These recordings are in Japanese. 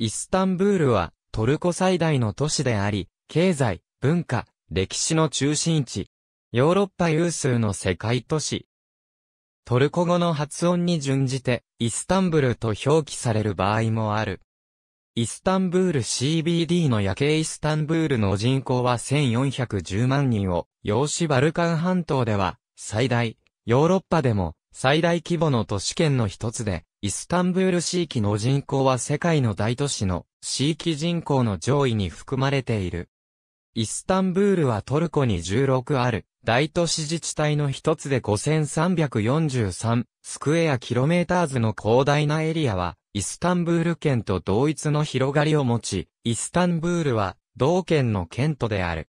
イスタンブールはトルコ最大の都市であり、経済、文化、歴史の中心地。ヨーロッパ有数の世界都市。トルコ語の発音に準じて、イスタンブルと表記される場合もある。イスタンブール CBD の夜景イスタンブールの人口は1410万人を、ーシバルカン半島では、最大、ヨーロッパでも、最大規模の都市圏の一つで、イスタンブール地域の人口は世界の大都市の地域人口の上位に含まれている。イスタンブールはトルコに16ある大都市自治体の一つで5343スクエアキロメーターズの広大なエリアはイスタンブール県と同一の広がりを持ち、イスタンブールは同県の県都である。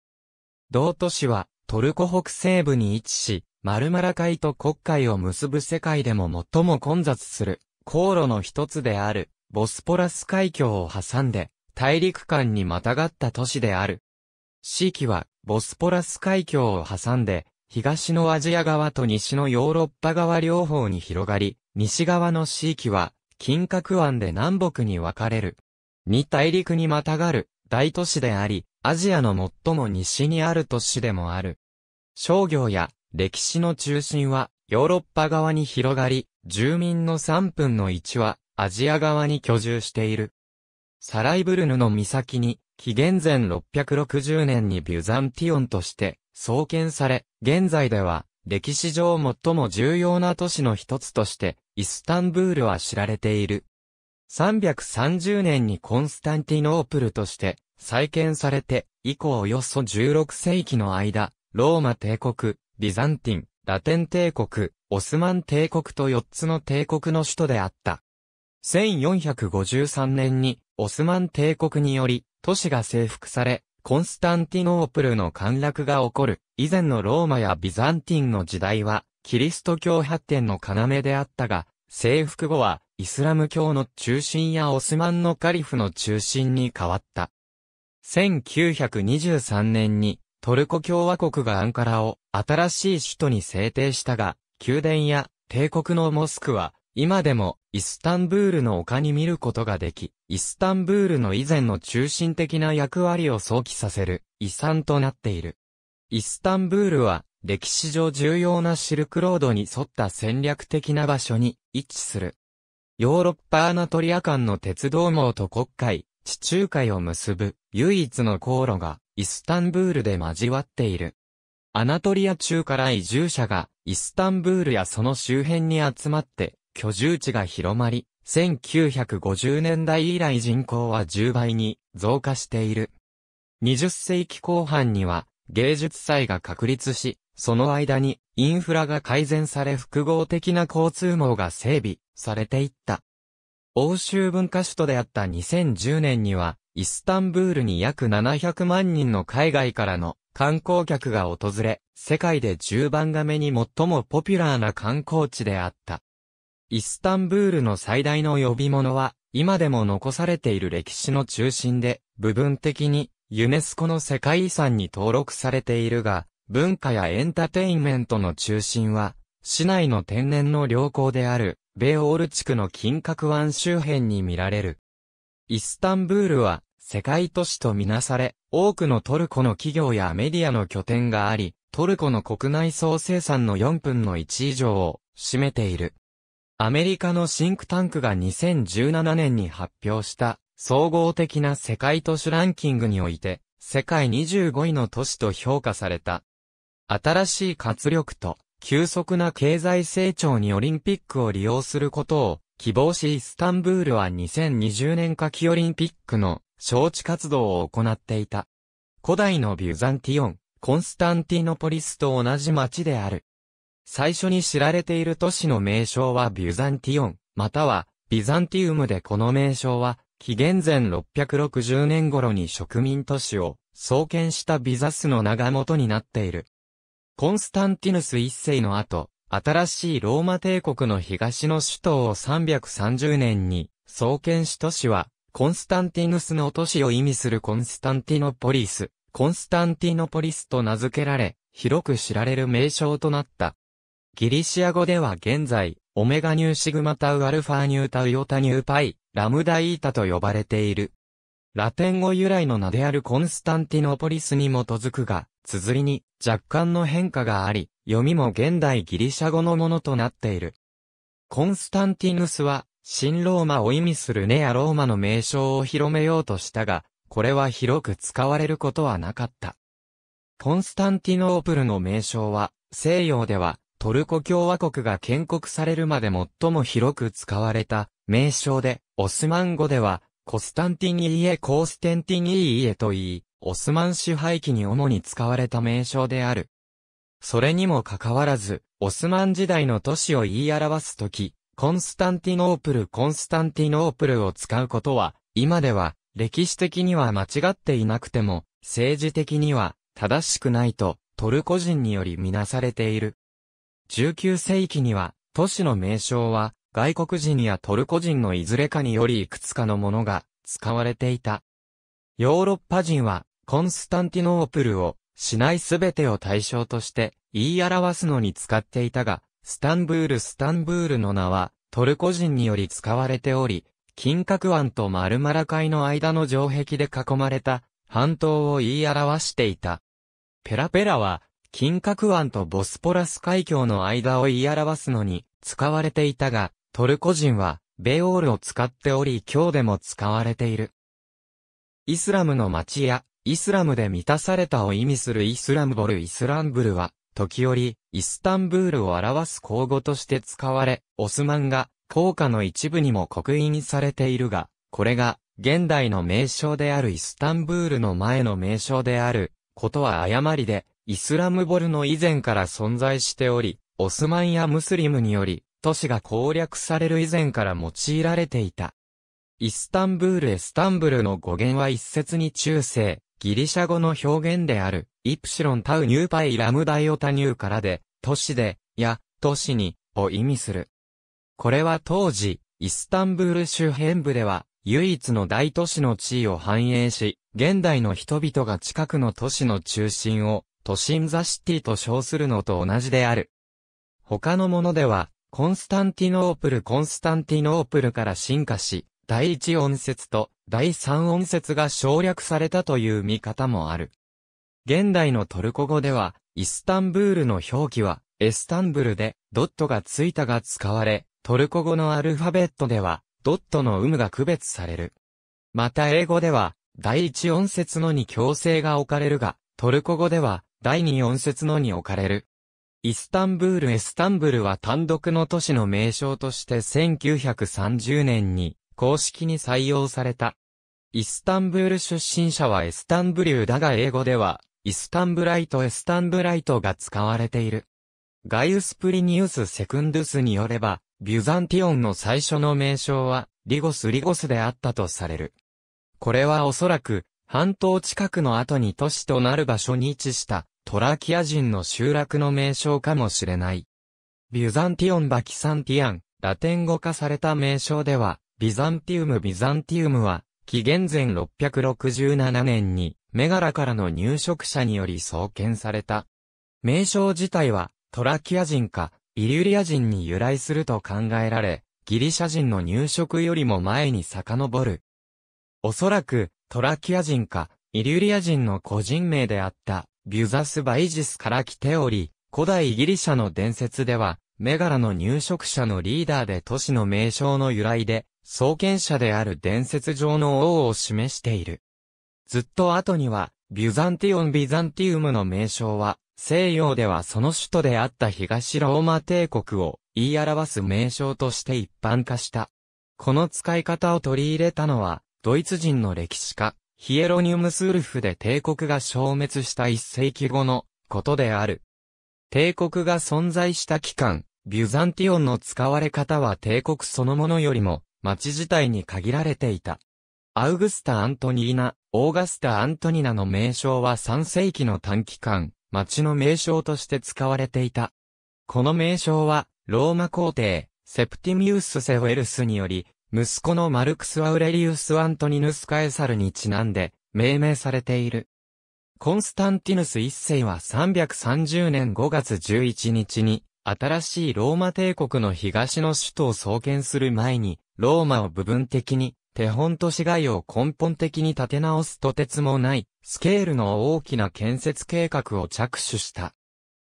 同都市はトルコ北西部に位置し、マルマラ海と黒海を結ぶ世界でも最も混雑する航路の一つである、ボスポラス海峡を挟んで、大陸間にまたがった都市である。四季は、ボスポラス海峡を挟んで、東のアジア側と西のヨーロッパ側両方に広がり、西側の四域は、金閣湾で南北に分かれる。二大陸にまたがる大都市であり、アジアの最も西にある都市でもある。商業や歴史の中心はヨーロッパ側に広がり、住民の3分の1はアジア側に居住している。サライブルヌの岬に、紀元前660年にビュザンティオンとして創建され、現在では歴史上最も重要な都市の一つとして、イスタンブールは知られている。330年にコンスタンティノープルとして再建されて、以降およそ16世紀の間、ローマ帝国、ビザンティン、ラテン帝国、オスマン帝国と4つの帝国の首都であった。1453年にオスマン帝国により都市が征服され、コンスタンティノープルの陥落が起こる。以前のローマやビザンティンの時代は、キリスト教発展の要であったが、征服後はイスラム教の中心やオスマンのカリフの中心に変わった。1923年にトルコ共和国がアンカラを新しい首都に制定したが、宮殿や帝国のモスクは、今でもイスタンブールの丘に見ることができ、イスタンブールの以前の中心的な役割を想起させる遺産となっている。イスタンブールは歴史上重要なシルクロードに沿った戦略的な場所に位置する。ヨーロッパアナトリア間の鉄道網と国会、地中海を結ぶ唯一の航路がイスタンブールで交わっている。アナトリア中から移住者がイスタンブールやその周辺に集まって居住地が広まり、1950年代以来人口は10倍に増加している。20世紀後半には芸術祭が確立し、その間にインフラが改善され複合的な交通網が整備されていった。欧州文化首都であった2010年には、イスタンブールに約700万人の海外からの観光客が訪れ、世界で10番目に最もポピュラーな観光地であった。イスタンブールの最大の呼び物は、今でも残されている歴史の中心で、部分的にユネスコの世界遺産に登録されているが、文化やエンターテインメントの中心は、市内の天然の良好である、ベオール地区の金閣湾周辺に見られる。イスタンブールは、世界都市とみなされ、多くのトルコの企業やメディアの拠点があり、トルコの国内総生産の4分の1以上を占めている。アメリカのシンクタンクが2017年に発表した総合的な世界都市ランキングにおいて、世界25位の都市と評価された。新しい活力と急速な経済成長にオリンピックを利用することを希望しイスタンブールは2020年夏季オリンピックの招致活動を行っていた。古代のビュザンティオン、コンスタンティノポリスと同じ町である。最初に知られている都市の名称はビュザンティオン、またはビザンティウムでこの名称は、紀元前660年頃に植民都市を創建したビザスの長元になっている。コンスタンティヌス一世の後、新しいローマ帝国の東の首都を330年に創建し都市はコンスタンティヌスの都市を意味するコンスタンティノポリス、コンスタンティノポリスと名付けられ、広く知られる名称となった。ギリシア語では現在、オメガニューシグマタウアルファニュータウヨタニューパイ、ラムダイータと呼ばれている。ラテン語由来の名であるコンスタンティノポリスに基づくが、綴りに若干の変化があり、読みも現代ギリシャ語のものとなっている。コンスタンティヌスは新ローマを意味するネアローマの名称を広めようとしたが、これは広く使われることはなかった。コンスタンティノープルの名称は、西洋ではトルコ共和国が建国されるまで最も広く使われた名称で、オスマン語では、コスタンティニーエ・コーステンティニーエと言い、オスマン支配期に主に使われた名称である。それにもかかわらず、オスマン時代の都市を言い表すとき、コンスタンティノープルコンスタンティノープルを使うことは、今では歴史的には間違っていなくても、政治的には正しくないとトルコ人によりみなされている。19世紀には都市の名称は外国人やトルコ人のいずれかによりいくつかのものが使われていた。ヨーロッパ人はコンスタンティノープルを市内すべてを対象として言い表すのに使っていたが、スタンブールスタンブールの名は、トルコ人により使われており、金閣湾とマルマラ海の間の城壁で囲まれた、半島を言い表していた。ペラペラは、金閣湾とボスポラス海峡の間を言い表すのに使われていたが、トルコ人はベオールを使っており今日でも使われている。イスラムの街やイスラムで満たされたを意味するイスラムボルイスランブルは時折、イスタンブールを表す口語として使われ、オスマンが、効果の一部にも刻印されているが、これが、現代の名称であるイスタンブールの前の名称である、ことは誤りで、イスラムボルの以前から存在しており、オスマンやムスリムにより、都市が攻略される以前から用いられていた。イスタンブール・エスタンブルの語源は一説に中世、ギリシャ語の表現である。イプシロンタウニューパイラムダイオタニューからで、都市で、や、都市に、を意味する。これは当時、イスタンブール周辺部では、唯一の大都市の地位を反映し、現代の人々が近くの都市の中心を、都心ザシティと称するのと同じである。他のものでは、コンスタンティノープルコンスタンティノープルから進化し、第一音節と第三音節が省略されたという見方もある。現代のトルコ語では、イスタンブールの表記は、エスタンブルで、ドットがついたが使われ、トルコ語のアルファベットでは、ドットの有無が区別される。また英語では、第一音節のに強制が置かれるが、トルコ語では、第二音節のに置かれる。イスタンブール・エスタンブルは単独の都市の名称として1930年に公式に採用された。イスタンブール出身者はエスタンブリューだが英語ではイスタンブライトエスタンブライトが使われている。ガイウス・プリニウス・セクンドゥスによれば、ビュザンティオンの最初の名称は、リゴス・リゴスであったとされる。これはおそらく、半島近くの後に都市となる場所に位置した、トラキア人の集落の名称かもしれない。ビュザンティオン・バキサンティアン、ラテン語化された名称では、ビザンティウム・ビザンティウムは、紀元前667年に、メガラからの入植者により創建された。名称自体は、トラキア人か、イリュリア人に由来すると考えられ、ギリシャ人の入植よりも前に遡る。おそらく、トラキア人か、イリュリア人の個人名であった、ビュザス・バイジスから来ており、古代ギリシャの伝説では、メガラの入植者のリーダーで都市の名称の由来で、創建者である伝説上の王を示している。ずっと後には、ビュザンティオン・ビザンティウムの名称は、西洋ではその首都であった東ローマ帝国を言い表す名称として一般化した。この使い方を取り入れたのは、ドイツ人の歴史家、ヒエロニウムスウルフで帝国が消滅した一世紀後のことである。帝国が存在した期間、ビュザンティオンの使われ方は帝国そのものよりも、町自体に限られていた。アウグスタ・アントニーナ、オーガスタ・アントニナの名称は3世紀の短期間、町の名称として使われていた。この名称は、ローマ皇帝、セプティミウス・セウェルスにより、息子のマルクス・アウレリウス・アントニヌス・カエサルにちなんで、命名されている。コンスタンティヌス一世は330年5月11日に、新しいローマ帝国の東の首都を創建する前に、ローマを部分的に手本都市街を根本的に立て直すとてつもない、スケールの大きな建設計画を着手した。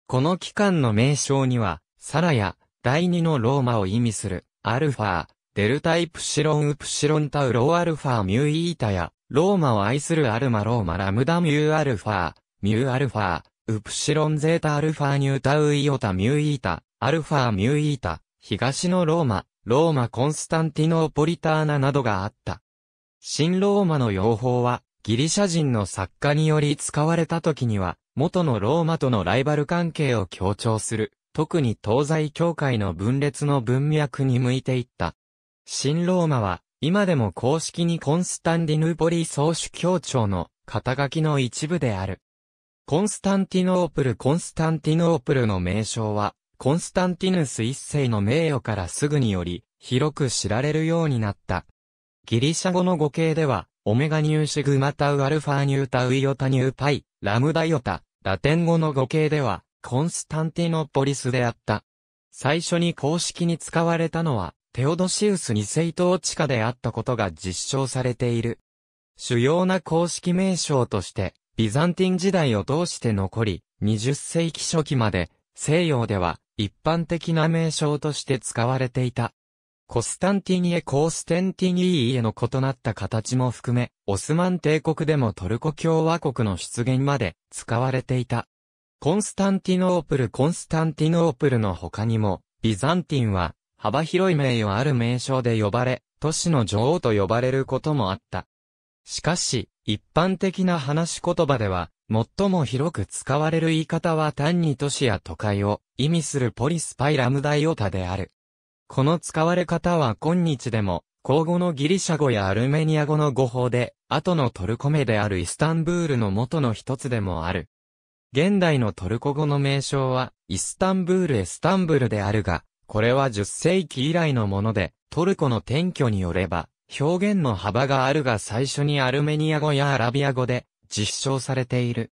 この期間の名称には、サラヤ、第二のローマを意味する、アルファ、デルタイプシロンウプシロンタウロアルファミュイータや、ローマを愛するアルマローマラムダミューアルファ、ミューアルファ、ウプシロンゼータアルファニュータウイオタミュイータ、アルファミュイータ、東のローマ、ローマ・コンスタンティノーポリターナなどがあった。新ローマの用法は、ギリシャ人の作家により使われた時には、元のローマとのライバル関係を強調する、特に東西教会の分裂の文脈に向いていった。新ローマは、今でも公式にコンスタンディヌーポリ総主教庁の肩書きの一部である。コンスタンティノープルコンスタンティノープルの名称は、コンスタンティヌス一世の名誉からすぐにより、広く知られるようになった。ギリシャ語の語形では、オメガニューシグマタウアルファニュータウイオタニューパイ、ラムダイオタ、ラテン語の語形では、コンスタンティノポリスであった。最初に公式に使われたのは、テオドシウス二世統治下であったことが実証されている。主要な公式名称として、ビザンティン時代を通して残り、20世紀初期まで、西洋では、一般的な名称として使われていた。コスタンティニエ・コーステンティニーへの異なった形も含め、オスマン帝国でもトルコ共和国の出現まで使われていた。コンスタンティノープル・コンスタンティノープルの他にも、ビザンティンは幅広い名誉ある名称で呼ばれ、都市の女王と呼ばれることもあった。しかし、一般的な話し言葉では、最も広く使われる言い方は単に都市や都会を意味するポリスパイラムダイオタである。この使われ方は今日でも、口語のギリシャ語やアルメニア語の語法で、後のトルコ名であるイスタンブールの元の一つでもある。現代のトルコ語の名称は、イスタンブール・エスタンブルであるが、これは10世紀以来のもので、トルコの転居によれば、表現の幅があるが最初にアルメニア語やアラビア語で、実証されている。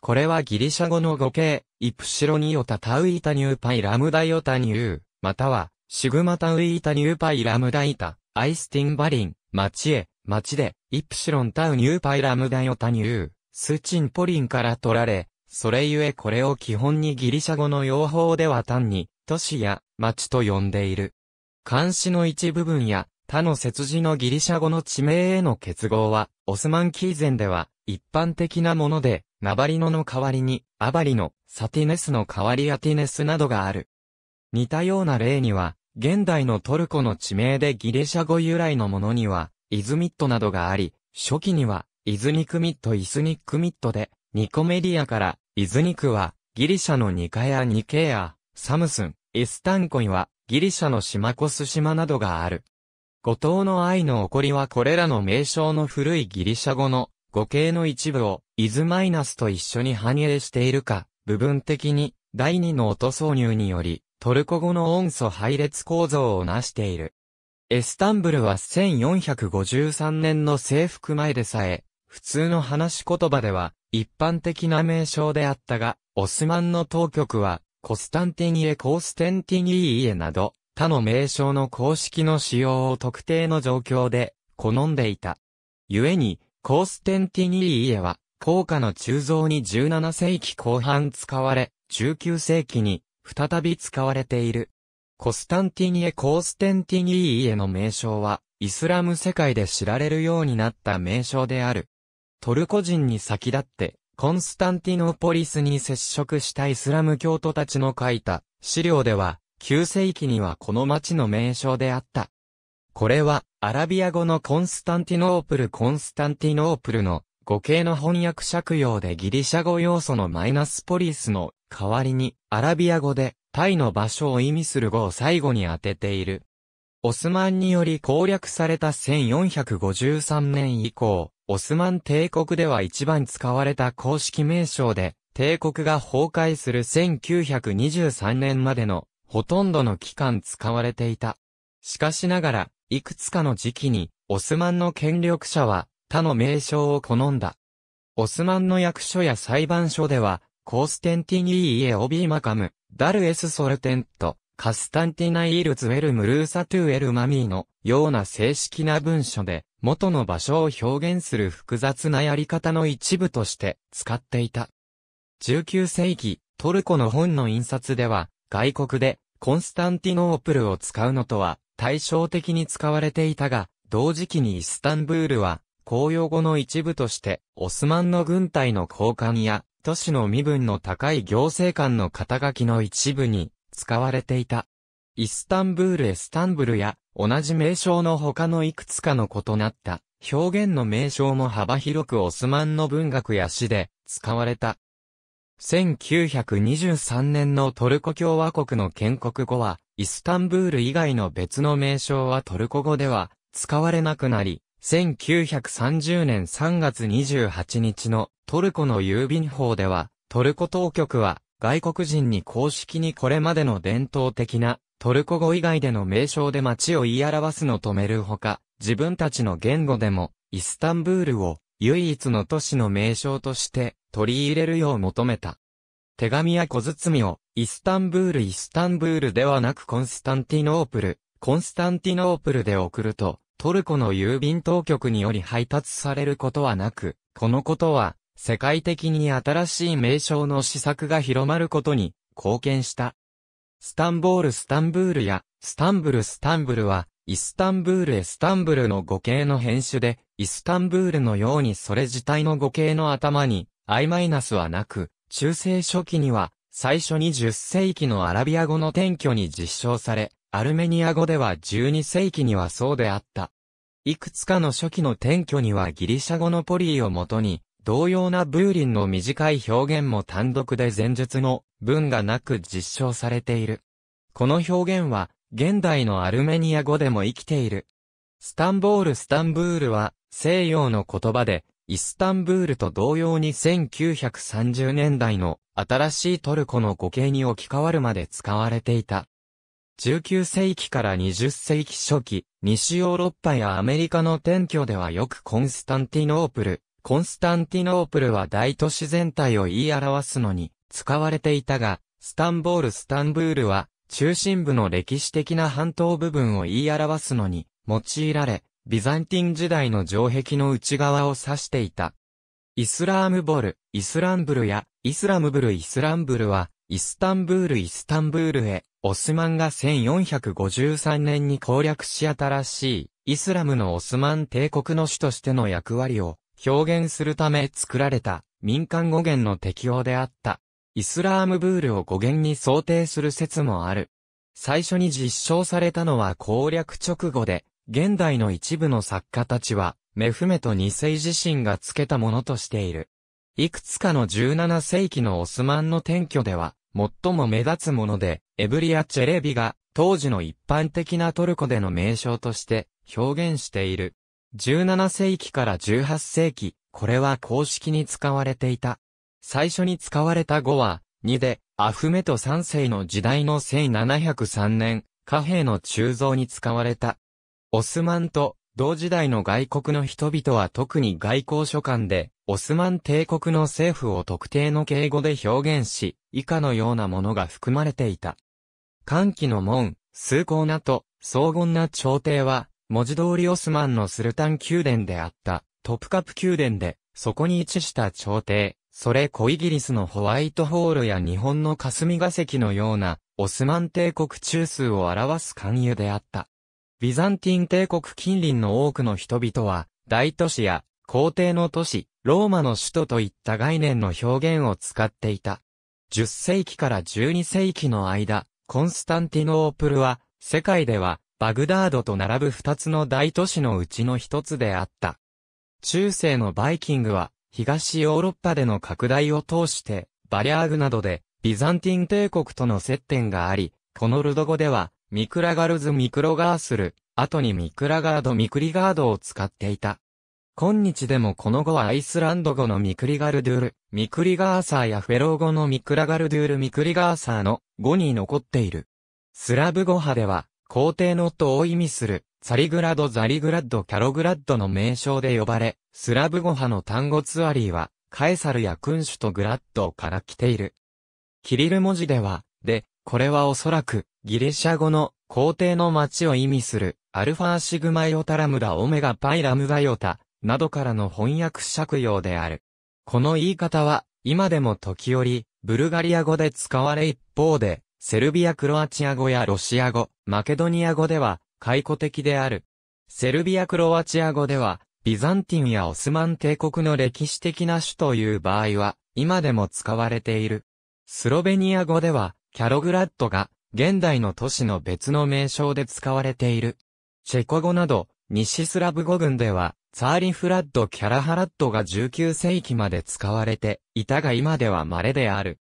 これはギリシャ語の語形、イプシロニオタタウイタニューパイラムダイオタニュー、または、シグマタウイタニューパイラムダイタ、アイスティンバリン、町へ、町で、イプシロンタウニューパイラムダイオタニュー、スチンポリンから取られ、それゆえこれを基本にギリシャ語の用法では単に、都市や町と呼んでいる。漢視の一部分や他の節字のギリシャ語の地名への結合は、オスマン紀以前では、一般的なもので、ナバリノの代わりに、アバリノ、サティネスの代わりアティネスなどがある。似たような例には、現代のトルコの地名でギリシャ語由来のものには、イズミットなどがあり、初期には、イズニクミットイスニックミットで、ニコメディアから、イズニクは、ギリシャのニカやニケア、サムスン、イスタンコイは、ギリシャのシマコス島などがある。五島の愛の起こりはこれらの名称の古いギリシャ語の語形の一部をイズマイナスと一緒に反映しているか、部分的に第二の音挿入により、トルコ語の音素配列構造をなしている。エスタンブルは1453年の征服前でさえ、普通の話し言葉では一般的な名称であったが、オスマンの当局は、コスタンティニエ・コーステンティニーエなど、他の名称の公式の使用を特定の状況で好んでいた。故に、コーステンティニー家は、高価の鋳造に17世紀後半使われ、19世紀に再び使われている。コスタンティニエ・コーステンティニー家の名称は、イスラム世界で知られるようになった名称である。トルコ人に先立って、コンスタンティノポリスに接触したイスラム教徒たちの書いた資料では、9世紀にはこの町の名称であったこれは、アラビア語のコンスタンティノープルコンスタンティノープルの語形の翻訳借用でギリシャ語要素のマイナスポリスの代わりに、アラビア語でタイの場所を意味する語を最後に当てている。オスマンにより攻略された1453年以降、オスマン帝国では一番使われた公式名称で、帝国が崩壊する1923年までの、ほとんどの期間使われていた。しかしながら、いくつかの時期に、オスマンの権力者は、他の名称を好んだ。オスマンの役所や裁判所では、コーステンティニーイエ・オビーマカム、ダルエス・ソルテント、カスタンティナ・イールズ・ウェル・ムルーサ・トゥ・エル・マミーのような正式な文書で、元の場所を表現する複雑なやり方の一部として使っていた。19世紀、トルコの本の印刷では、外国でコンスタンティノープルを使うのとは対照的に使われていたが、同時期にイスタンブールは、公用語の一部として、オスマンの軍隊の交換や、都市の身分の高い行政官の肩書きの一部に、使われていた。イスタンブールエスタンブルや、同じ名称の他のいくつかの異なった、表現の名称も幅広くオスマンの文学や詩で、使われた。1923年のトルコ共和国の建国後は、イスタンブール以外の別の名称はトルコ語では使われなくなり、1930年3月28日のトルコの郵便法では、トルコ当局は外国人に公式にこれまでの伝統的なトルコ語以外での名称で街を言い表すの止めるほか、自分たちの言語でもイスタンブールを唯一の都市の名称として取り入れるよう求めた。手紙や小包をイスタンブールイスタンブールではなくコンスタンティノープル、コンスタンティノープルで送ると、トルコの郵便当局により配達されることはなく、このことは、世界的に新しい名称の施策が広まることに貢献した。スタンボールスタンブールやスタンブルスタンブルはイスタンブールエスタンブルの語形の変種でイスタンブールのようにそれ自体の語形の頭に i- はなく中世初期には最初に10世紀のアラビア語の転居に実証され、アルメニア語では12世紀にはそうであった。いくつかの初期の転居にはギリシャ語のポリーをもとに、同様なブーリンの短い表現も単独で前述の文がなく実証されている。この表現は、現代のアルメニア語でも生きている。スタンボール・スタンブールは、西洋の言葉で、イスタンブールと同様に1930年代の新しいトルコの語形に置き換わるまで使われていた。19世紀から20世紀初期、西ヨーロッパやアメリカの転居ではよくコンスタンティノープル、コンスタンティノープルは大都市全体を言い表すのに使われていたが、スタンボール・スタンブールは中心部の歴史的な半島部分を言い表すのに用いられ、ビザンティン時代の城壁の内側を指していた。イスラームボル、イスランブルや、イスラムブルイスランブルは、イスタンブールイスタンブールへ、オスマンが1453年に攻略し新しい、イスラムのオスマン帝国の主としての役割を表現するため作られた民間語源の適用であった。イスラームブールを語源に想定する説もある。最初に実証されたのは攻略直後で、現代の一部の作家たちは、メフメと二世自身が付けたものとしている。いくつかの17世紀のオスマンの転居では、最も目立つもので、エブリア・チェレビが、当時の一般的なトルコでの名称として表現している。17世紀から18世紀、これは公式に使われていた。最初に使われた語は、2で、アフメト3世の時代の1703年、貨幣の鋳造に使われた。オスマンと同時代の外国の人々は特に外交書簡で、オスマン帝国の政府を特定の敬語で表現し、以下のようなものが含まれていた。歓喜の門、崇高なと、荘厳な朝廷は、文字通りオスマンのスルタン宮殿であった、トプカプ宮殿で、そこに位置した朝廷、それ小イギリスのホワイトホールや日本の霞が関のような、オスマン帝国中枢を表す勧誘であった。ビザンティン帝国近隣の多くの人々は、大都市や皇帝の都市、ローマの首都といった概念の表現を使っていた。10世紀から12世紀の間、コンスタンティノープルは、世界では、バグダードと並ぶ二つの大都市のうちの一つであった。中世のバイキングは、東ヨーロッパでの拡大を通して、バリアーグなどで、ビザンティン帝国との接点があり、このルド語では、ミクラガルズ・ミクロガースル、後にミクラガード・ミクリガードを使っていた。今日でもこの語はアイスランド語のミクリガルドゥール、ミクリガーサーやフェロー語のミクラガルドゥール・ミクリガーサーの語に残っている。スラブ語派では、皇帝の音を意味する、ザリグラド・ザリグラッド・キャログラッドの名称で呼ばれ、スラブ語派の単語ツアリーは、カエサルや君主とグラッドから来ている。キリル文字では、で、これはおそらく、ギリシャ語の皇帝の町を意味する、アルファシグマヨタラムダオメガパイラムダヨタ、などからの翻訳借用である。この言い方は、今でも時折、ブルガリア語で使われ一方で、セルビア・クロアチア語やロシア語、マケドニア語では、解雇的である。セルビア・クロアチア語では、ビザンティンやオスマン帝国の歴史的な種という場合は、今でも使われている。スロベニア語では、キャログラッドが、現代の都市の別の名称で使われている。チェコ語など、西スラブ語群では、ツァーリフラッド・キャラハラッドが19世紀まで使われていたが今では稀である。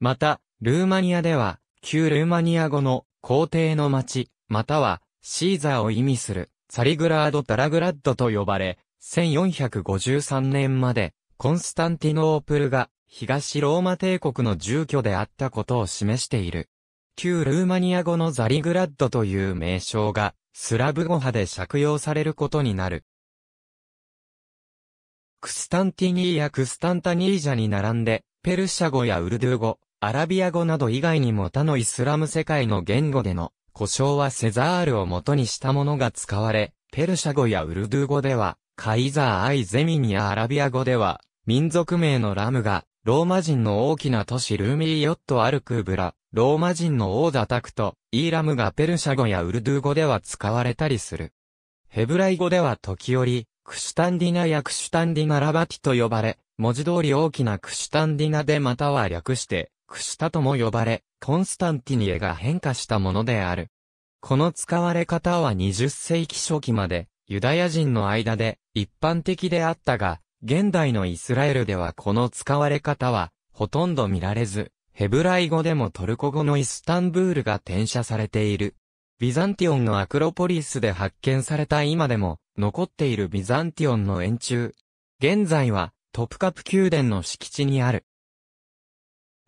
また、ルーマニアでは、旧ルーマニア語の皇帝の町、または、シーザーを意味する、サリグラード・ダラグラッドと呼ばれ、1453年まで、コンスタンティノープルが、東ローマ帝国の住居であったことを示している。旧ルーマニア語のザリグラッドという名称が、スラブ語派で借用されることになる。クスタンティニーやクスタンタニージャに並んで、ペルシャ語やウルドゥー語、アラビア語など以外にも他のイスラム世界の言語での、故障はセザールを元にしたものが使われ、ペルシャ語やウルドゥー語では、カイザー・アイ・ゼミニやアラビア語では、民族名のラムが、ローマ人の大きな都市ルーミーヨット・アルクーブラ、ローマ人の王ダタクト、イーラムがペルシャ語やウルドゥー語では使われたりする。ヘブライ語では時折、クシュタンディナやクシュタンディナラバティと呼ばれ、文字通り大きなクシュタンディナでまたは略して、クシュタとも呼ばれ、コンスタンティニエが変化したものである。この使われ方は20世紀初期まで、ユダヤ人の間で一般的であったが、現代のイスラエルではこの使われ方は、ほとんど見られず、ヘブライ語でもトルコ語のイスタンブールが転写されている。ビザンティオンのアクロポリスで発見された今でも、残っているビザンティオンの円柱。現在は、トプカプ宮殿の敷地にある。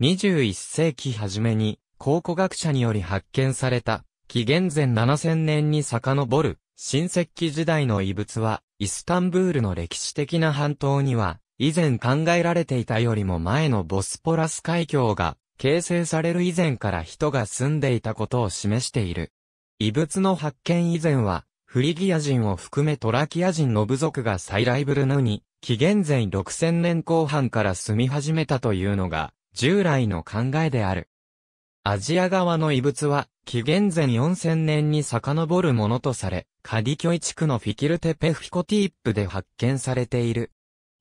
21世紀初めに、考古学者により発見された、紀元前7000年に遡る、新石器時代の遺物は、イスタンブールの歴史的な半島には、以前考えられていたよりも前のボスポラス海峡が、形成される以前から人が住んでいたことを示している。遺物の発見以前は、フリギア人を含めトラキア人の部族が再来ライブルヌに、紀元前6000年後半から住み始めたというのが、従来の考えである。アジア側の遺物は、紀元前4000年に遡るものとされ、カディキョイ地区のフィキルテペフィコティープで発見されている。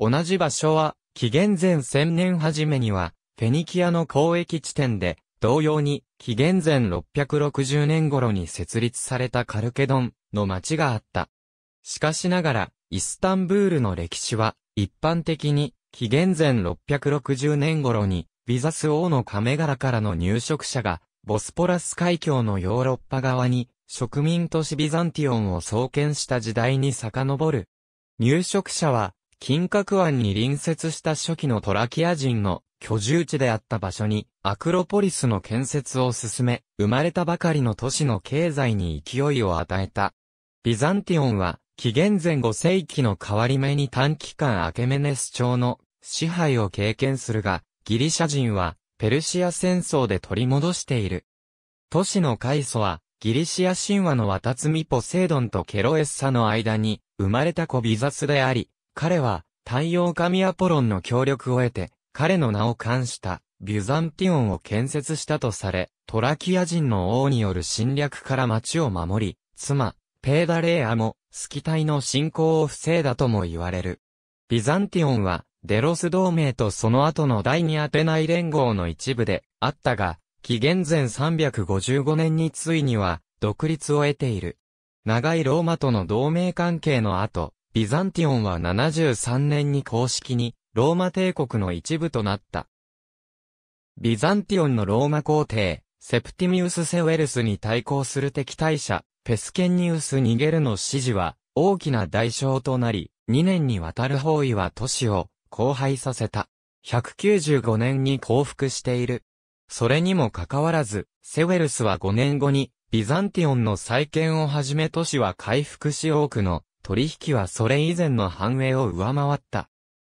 同じ場所は、紀元前1000年初めには、フェニキアの交易地点で、同様に、紀元前660年頃に設立されたカルケドンの町があった。しかしながら、イスタンブールの歴史は、一般的に、紀元前660年頃に、ビザス王の亀柄からの入植者が、ボスポラス海峡のヨーロッパ側に植民都市ビザンティオンを創建した時代に遡る。入植者は、金閣湾に隣接した初期のトラキア人の居住地であった場所に、アクロポリスの建設を進め、生まれたばかりの都市の経済に勢いを与えた。ビザンティオンは、紀元前5世紀の変わり目に短期間アケメネス朝の支配を経験するが、ギリシャ人はペルシア戦争で取り戻している。都市の開祖はギリシア神話のワタツミポセイドンとケロエッサの間に生まれた子ビザスであり、彼は太陽神アポロンの協力を得て、彼の名を冠したビュザンティオンを建設したとされ、トラキア人の王による侵略から町を守り、妻、ペーダレイアも、スキタイの侵攻を防いだとも言われる。ビザンティオンは、デロス同盟とその後の第二アテナイ連合の一部であったが、紀元前355年についには、独立を得ている。長いローマとの同盟関係の後、ビザンティオンは73年に公式に、ローマ帝国の一部となった。ビザンティオンのローマ皇帝、セプティミウス・セウェルスに対抗する敵対者、ペスケンニウス・ニゲルの指示は、大きな代償となり、2年にわたる包囲は都市を、荒廃させた。195年に降伏している。それにもかかわらず、セウェルスは5年後に、ビザンティオンの再建をはじめ都市は回復し多くの取引はそれ以前の繁栄を上回った。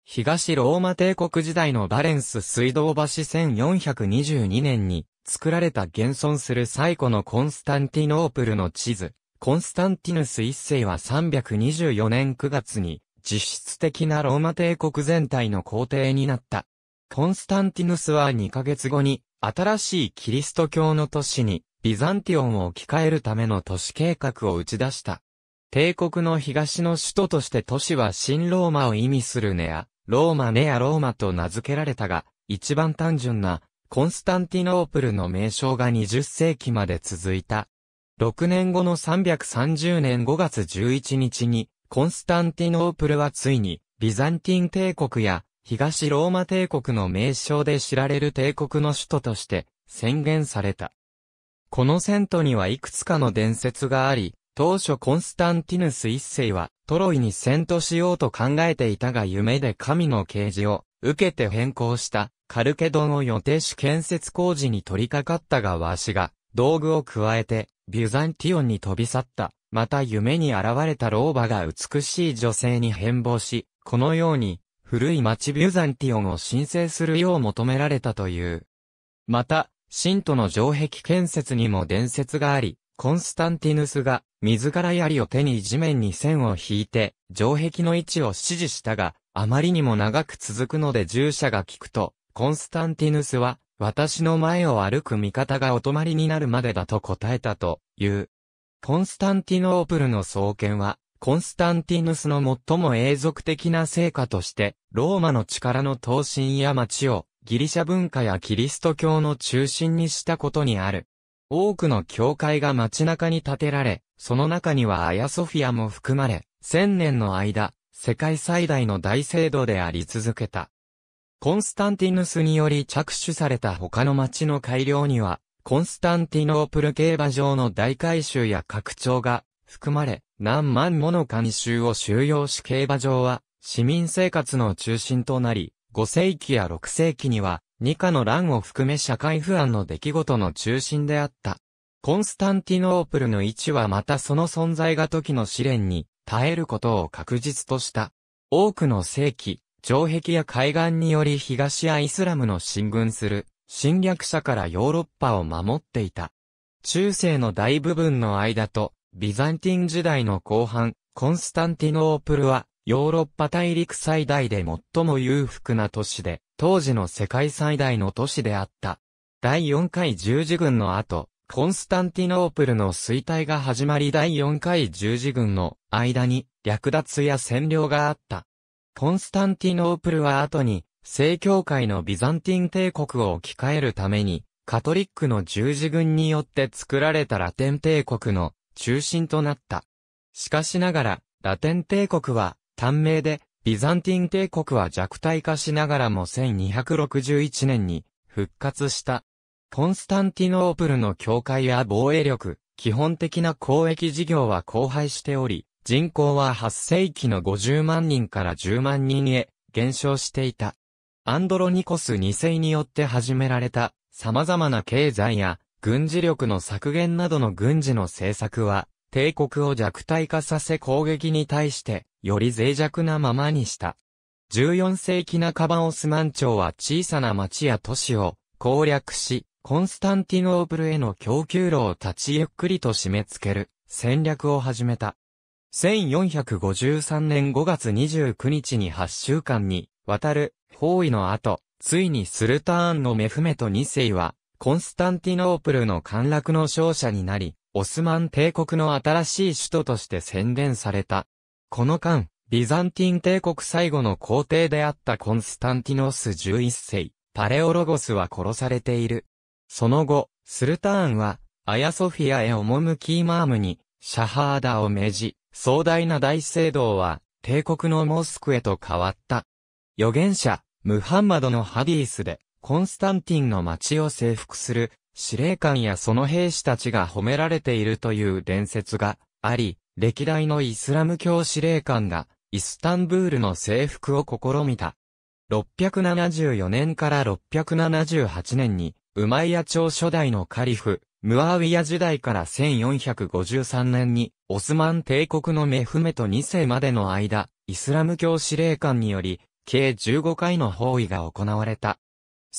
東ローマ帝国時代のバレンス水道橋1422年に作られた現存する最古のコンスタンティノープルの地図。コンスタンティヌス一世は324年9月に実質的なローマ帝国全体の皇帝になった。コンスタンティヌスは2ヶ月後に新しいキリスト教の都市にビザンティオンを置き換えるための都市計画を打ち出した。帝国の東の首都として都市は新ローマを意味するネア、ローマネアローマと名付けられたが、一番単純なコンスタンティノープルの名称が20世紀まで続いた。6年後の330年5月11日に、コンスタンティノープルはついに、ビザンティン帝国や東ローマ帝国の名称で知られる帝国の首都として宣言された。このセントにはいくつかの伝説があり、当初コンスタンティヌス一世はトロイに遷都しようと考えていたが夢で神の啓示を受けて変更したカルケドンを予定し建設工事に取り掛かったがわしが道具を加えてビュザンティオンに飛び去った。また夢に現れた老婆が美しい女性に変貌し、このように古い町ビューザンティオンを申請するよう求められたという。また、信徒の城壁建設にも伝説があり、コンスタンティヌスが自ら槍を手に地面に線を引いて城壁の位置を指示したが、あまりにも長く続くので従者が聞くと、コンスタンティヌスは、私の前を歩く味方がお泊まりになるまでだと答えたという。コンスタンティノープルの創建は、コンスタンティヌスの最も永続的な成果として、ローマの力の闘神や町をギリシャ文化やキリスト教の中心にしたことにある。多くの教会が街中に建てられ、その中にはアヤソフィアも含まれ、千年の間、世界最大の大聖堂であり続けた。コンスタンティヌスにより着手された他の町の改良には、コンスタンティノープル競馬場の大改修や拡張が含まれ、何万もの監修を収容し競馬場は、市民生活の中心となり、5世紀や6世紀には、二家の乱を含め社会不安の出来事の中心であった。コンスタンティノープルの位置はまたその存在が時の試練に耐えることを確実とした。多くの世紀、城壁や海岸により東やイスラムの進軍する侵略者からヨーロッパを守っていた。中世の大部分の間とビザンティン時代の後半、コンスタンティノープルは、ヨーロッパ大陸最大で最も裕福な都市で、当時の世界最大の都市であった。第4回十字軍の後、コンスタンティノープルの衰退が始まり第4回十字軍の間に略奪や占領があった。コンスタンティノープルは後に正教会のビザンティン帝国を置き換えるためにカトリックの十字軍によって作られたラテン帝国の中心となった。しかしながら、ラテン帝国は短命で、ビザンティン帝国は弱体化しながらも1261年に復活した。コンスタンティノープルの境界や防衛力、基本的な交易事業は荒廃しており、人口は8世紀の50万人から10万人へ減少していた。アンドロニコス2世によって始められた様々な経済や軍事力の削減などの軍事の政策は、帝国を弱体化させ攻撃に対して、より脆弱なままにした。14世紀半ばオスマン朝は小さな町や都市を攻略し、コンスタンティノープルへの供給路を立ちゆっくりと締め付ける戦略を始めた。1453年5月29日に8週間にわたる包囲の後、ついにスルターンのメフメト2世はコンスタンティノープルの陥落の勝者になり、オスマン帝国の新しい首都として宣伝された。この間、ビザンティン帝国最後の皇帝であったコンスタンティノス11世、パレオロゴスは殺されている。その後、スルターンは、アヤソフィアへ赴きマームに、シャハーダを命じ、壮大な大聖堂は、帝国のモスクへと変わった。預言者、ムハンマドのハディースで、コンスタンティンの町を征服する司令官やその兵士たちが褒められているという伝説があり、歴代のイスラム教司令官がイスタンブールの征服を試みた。674年から678年に、ウマイヤ朝初代のカリフ、ムアウィヤ時代から1453年に、オスマン帝国のメフメト2世までの間、イスラム教司令官により、計15回の包囲が行われた。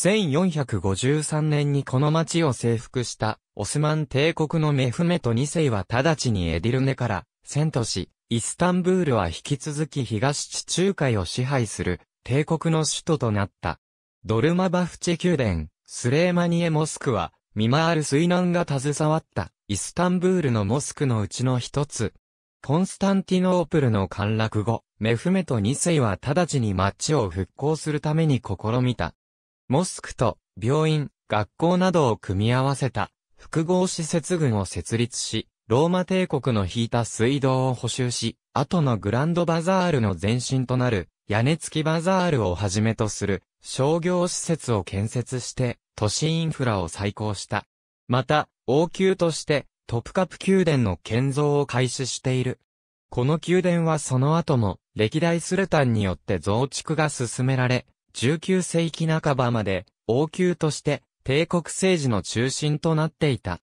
1453年にこの町を征服した、オスマン帝国のメフメト2世は直ちにエディルネから、遷都し、イスタンブールは引き続き東地中海を支配する、帝国の首都となった。ドルマバフチ宮殿、スレーマニエモスクは、ミマール・水難が携わった、イスタンブールのモスクのうちの一つ。コンスタンティノープルの陥落後、メフメト2世は直ちに町を復興するために試みた。モスクと病院、学校などを組み合わせた複合施設群を設立し、ローマ帝国の引いた水道を補修し、後のグランドバザールの前身となる屋根付きバザールをはじめとする商業施設を建設して都市インフラを再興した。また、王宮としてトップカップ宮殿の建造を開始している。この宮殿はその後も歴代スルタンによって増築が進められ、19世紀半ばまで王宮として帝国政治の中心となっていた。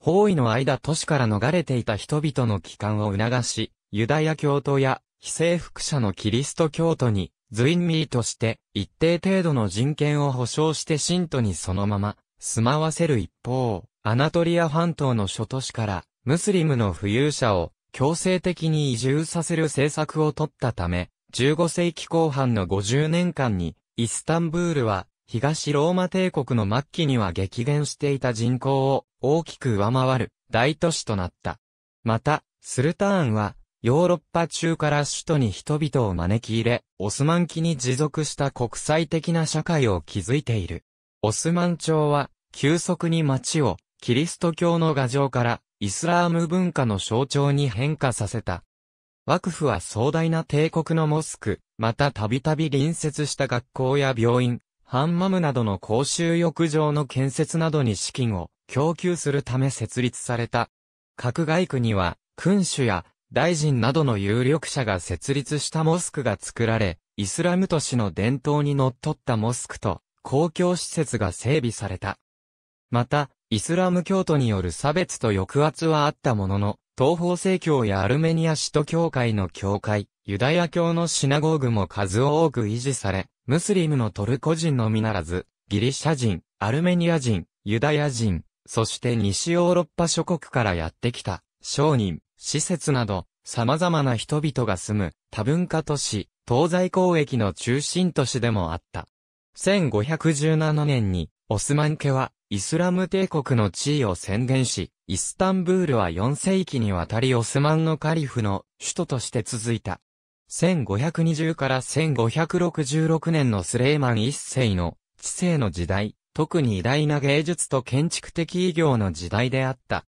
包囲の間都市から逃れていた人々の帰還を促し、ユダヤ教徒や非征服者のキリスト教徒に、ズインミーとして一定程度の人権を保障して信徒にそのまま住まわせる一方、アナトリア半島の諸都市からムスリムの富裕者を強制的に移住させる政策を取ったため、15世紀後半の50年間に、イスタンブールは、東ローマ帝国の末期には激減していた人口を大きく上回る大都市となった。また、スルターンは、ヨーロッパ中から首都に人々を招き入れ、オスマン期に持続した国際的な社会を築いている。オスマン朝は、急速に街を、キリスト教の画像から、イスラーム文化の象徴に変化させた。幕府は壮大な帝国のモスク、またたびたび隣接した学校や病院、ハンマムなどの公衆浴場の建設などに資金を供給するため設立された。各外区には、君主や大臣などの有力者が設立したモスクが作られ、イスラム都市の伝統にのっとったモスクと公共施設が整備された。また、イスラム教徒による差別と抑圧はあったものの、東方正教やアルメニア首都教会の教会、ユダヤ教のシナゴーグも数多く維持され、ムスリムのトルコ人のみならず、ギリシャ人、アルメニア人、ユダヤ人、そして西ヨーロッパ諸国からやってきた、商人、施設など、様々な人々が住む多文化都市、東西交易の中心都市でもあった。1517年に、オスマン家はイスラム帝国の地位を宣言し、イスタンブールは4世紀にわたりオスマンのカリフの首都として続いた。1520から1566年のスレイマン一世の知性の時代、特に偉大な芸術と建築的偉業の時代であった。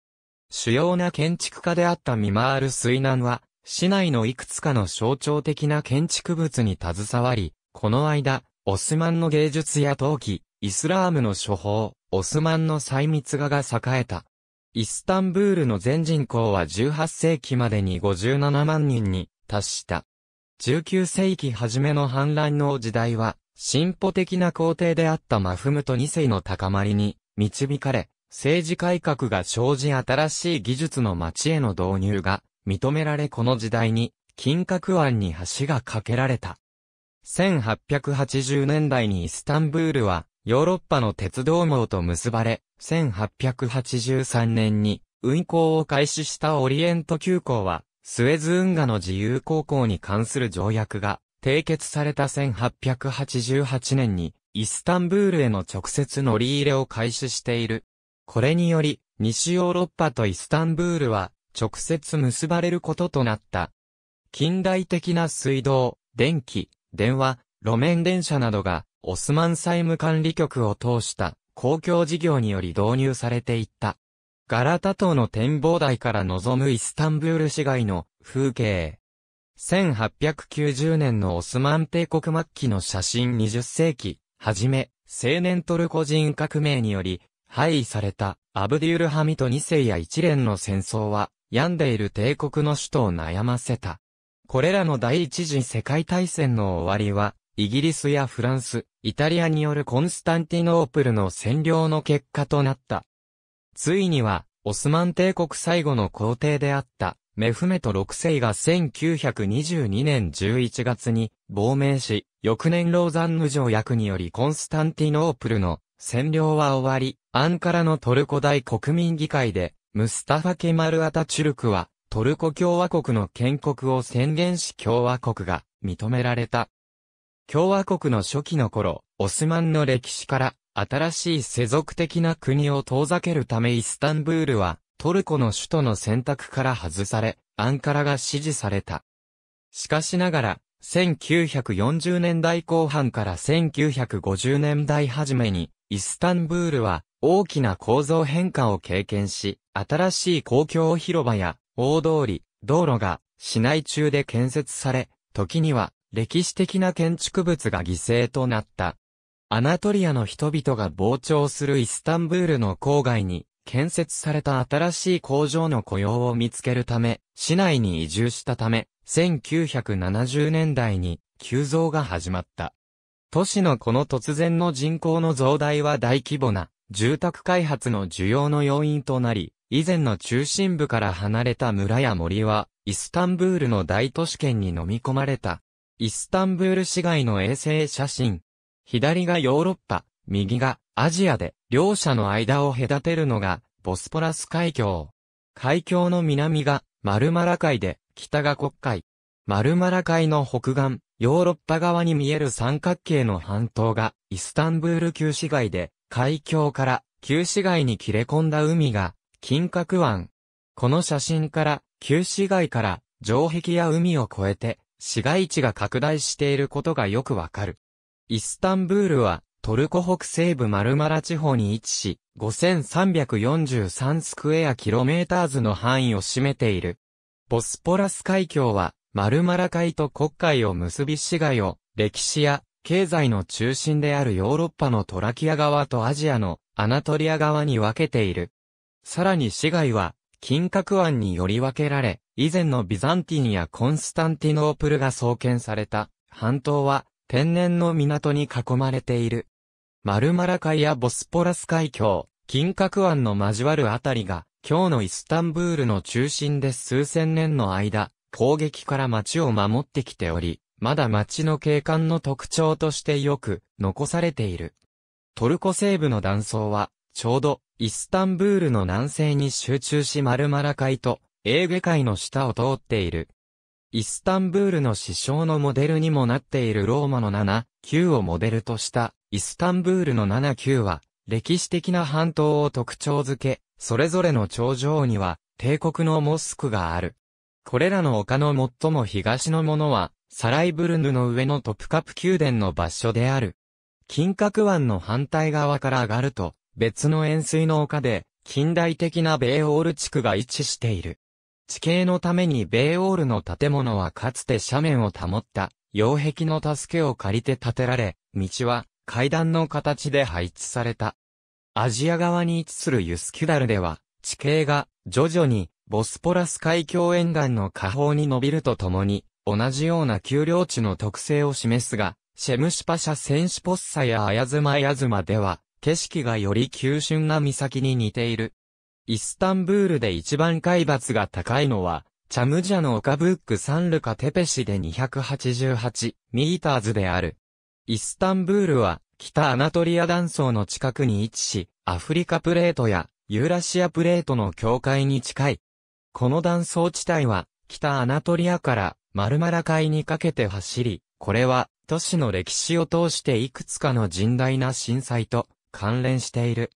主要な建築家であったミマール・水難は、市内のいくつかの象徴的な建築物に携わり、この間、オスマンの芸術や陶器、イスラームの処方、オスマンの細密画が栄えた。イスタンブールの全人口は18世紀までに57万人に達した。19世紀初めの反乱の時代は、進歩的な皇帝であったマフムト2世の高まりに導かれ、政治改革が生じ新しい技術の町への導入が認められこの時代に金閣湾に橋が架けられた。1880年代にイスタンブールはヨーロッパの鉄道網と結ばれ、1883年に運行を開始したオリエント急行は、スエズ運河の自由航行に関する条約が締結された1888年に、イスタンブールへの直接乗り入れを開始している。これにより、西ヨーロッパとイスタンブールは直接結ばれることとなった。近代的な水道、電気、電話、路面電車などがオスマン債務管理局を通した公共事業により導入されていった。ガラタ島の展望台から望むイスタンブール市街の風景。1890年のオスマン帝国末期の写真20世紀、はじめ、青年トルコ人革命により、廃位されたアブディウルハミト2世や一連の戦争は、病んでいる帝国の首都を悩ませた。これらの第一次世界大戦の終わりは、イギリスやフランス、イタリアによるコンスタンティノープルの占領の結果となった。ついには、オスマン帝国最後の皇帝であった、メフメト6世が1922年11月に亡命し、翌年ローザンヌ条約によりコンスタンティノープルの占領は終わり、アンカラのトルコ大国民議会で、ムスタファ・ケマル・アタチュルクは、トルコ共和国の建国を宣言し共和国が認められた。共和国の初期の頃、オスマンの歴史から新しい世俗的な国を遠ざけるためイスタンブールはトルコの首都の選択から外され、アンカラが支持された。しかしながら、1940年代後半から1950年代初めに、イスタンブールは大きな構造変化を経験し、新しい公共広場や大通り、道路が市内中で建設され、時には歴史的な建築物が犠牲となった。アナトリアの人々が膨張するイスタンブールの郊外に建設された新しい工場の雇用を見つけるため、市内に移住したため、1970年代に急増が始まった。都市のこの突然の人口の増大は大規模な住宅開発の需要の要因となり、以前の中心部から離れた村や森は、イスタンブールの大都市圏に飲み込まれた。イスタンブール市街の衛星写真。左がヨーロッパ、右がアジアで、両者の間を隔てるのが、ボスポラス海峡。海峡の南が、マルマラ海で、北が国海。マルマラ海の北岸、ヨーロッパ側に見える三角形の半島が、イスタンブール旧市街で、海峡から、旧市街に切れ込んだ海が、金閣湾。この写真から、旧市街から、城壁や海を越えて、市街地が拡大していることがよくわかる。イスタンブールはトルコ北西部マルマラ地方に位置し、5343スクエアキロメーターズの範囲を占めている。ボスポラス海峡は、マルマラ海と黒海を結び市街を、歴史や経済の中心であるヨーロッパのトラキア側とアジアのアナトリア側に分けている。さらに市街は、金閣湾により分けられ、以前のビザンティンやコンスタンティノープルが創建された半島は天然の港に囲まれている。マルマラ海やボスポラス海峡、金閣湾の交わるあたりが、今日のイスタンブールの中心で数千年の間、攻撃から街を守ってきており、まだ街の景観の特徴としてよく残されている。トルコ西部の断層は、ちょうどイスタンブールの南西に集中しマルマラ海とエーゲ海の下を通っている。イスタンブールの首相のモデルにもなっているローマの7、9をモデルとしたイスタンブールの7、9は歴史的な半島を特徴づけ、それぞれの頂上には帝国のモスクがある。これらの丘の最も東のものはサライブルヌの上のトプカプ宮殿の場所である。金閣湾の反対側から上がると別の円錐の丘で近代的なベオール地区が位置している。地形のためにベイオールの建物はかつて斜面を保った擁壁の助けを借りて建てられ、道は階段の形で配置された。アジア側に位置するユスキュダルでは、地形が徐々にボスポラス海峡沿岸の下方に伸びるとともに、同じような丘陵地の特性を示すが、シェムシパシャセンポッサやアヤズマヤズマでは、景色がより急峻な岬に似ている。イスタンブールで一番海抜が高いのは、チャムジャのカブックサンルカテペシで288ミーターズである。イスタンブールは、北アナトリア断層の近くに位置し、アフリカプレートやユーラシアプレートの境界に近い。この断層地帯は、北アナトリアからマルマラ海にかけて走り、これは、都市の歴史を通していくつかの甚大な震災と関連している。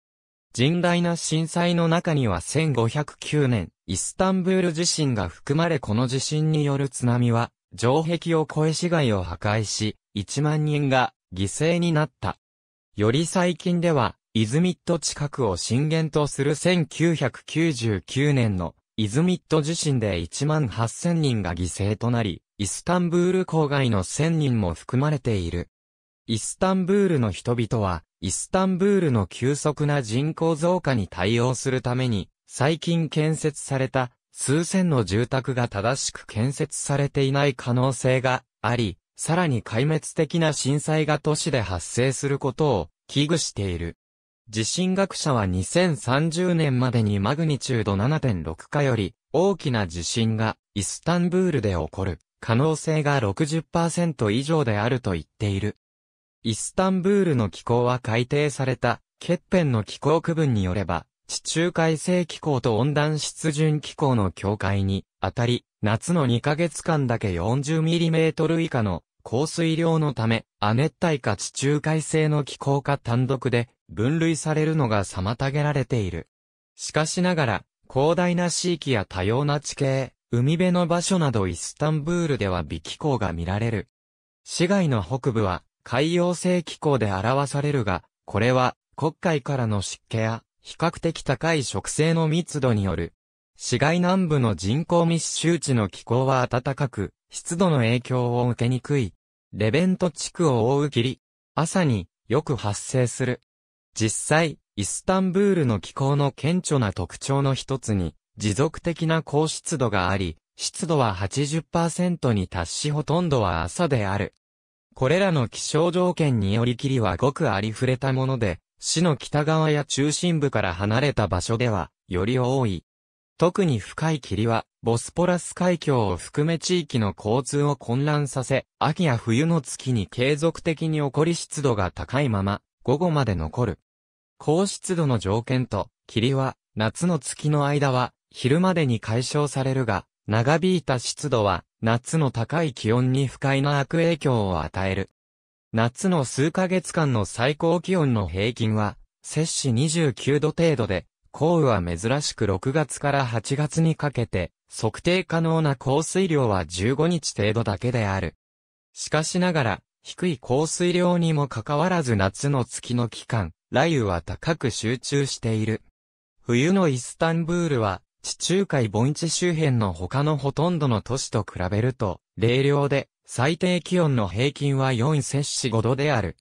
甚大な震災の中には1509年、イスタンブール地震が含まれこの地震による津波は、城壁を越え市街を破壊し、1万人が犠牲になった。より最近では、イズミット近くを震源とする1999年のイズミット地震で1万8000人が犠牲となり、イスタンブール郊外の1000人も含まれている。イスタンブールの人々は、イスタンブールの急速な人口増加に対応するために、最近建設された数千の住宅が正しく建設されていない可能性があり、さらに壊滅的な震災が都市で発生することを危惧している。地震学者は2030年までにマグニチュード7.6かより大きな地震がイスタンブールで起こる可能性が60%以上であると言っている。イスタンブールの気候は改定された、欠片の気候区分によれば、地中海性気候と温暖湿潤気候の境界に、あたり、夏の2ヶ月間だけ 40mm 以下の降水量のため、亜熱帯か地中海性の気候か単独で分類されるのが妨げられている。しかしながら、広大な地域や多様な地形、海辺の場所などイスタンブールでは微気候が見られる。市街の北部は海洋性気候で表されるが、これは国海からの湿気や比較的高い植生の密度による。市街南部の人口密集地の気候は暖かく、湿度の影響を受けにくい。レベント地区を覆う霧。朝によく発生する。実際、イスタンブールの気候の顕著な特徴の一つに、持続的な高湿度があり、湿度は80%に達しほとんどは朝である。これらの気象条件により霧はごくありふれたもので、市の北側や中心部から離れた場所では、より多い。特に深い霧は、ボスポラス海峡を含め地域の交通を混乱させ、秋や冬の月に継続的に起こり湿度が高いまま、午後まで残る。高湿度の条件と、霧は、夏の月の間は、昼までに解消されるが、長引いた湿度は、夏の高い気温に不快な悪影響を与える。夏の数ヶ月間の最高気温の平均は、摂氏29度程度で、降雨は珍しく6月から8月にかけて、測定可能な降水量は15日程度だけである。しかしながら、低い降水量にもかかわらず夏の月の期間、雷雨は高く集中している。冬のイスタンブールは、地中海盆地周辺の他のほとんどの都市と比べると、冷涼で、最低気温の平均は4摂氏5度である。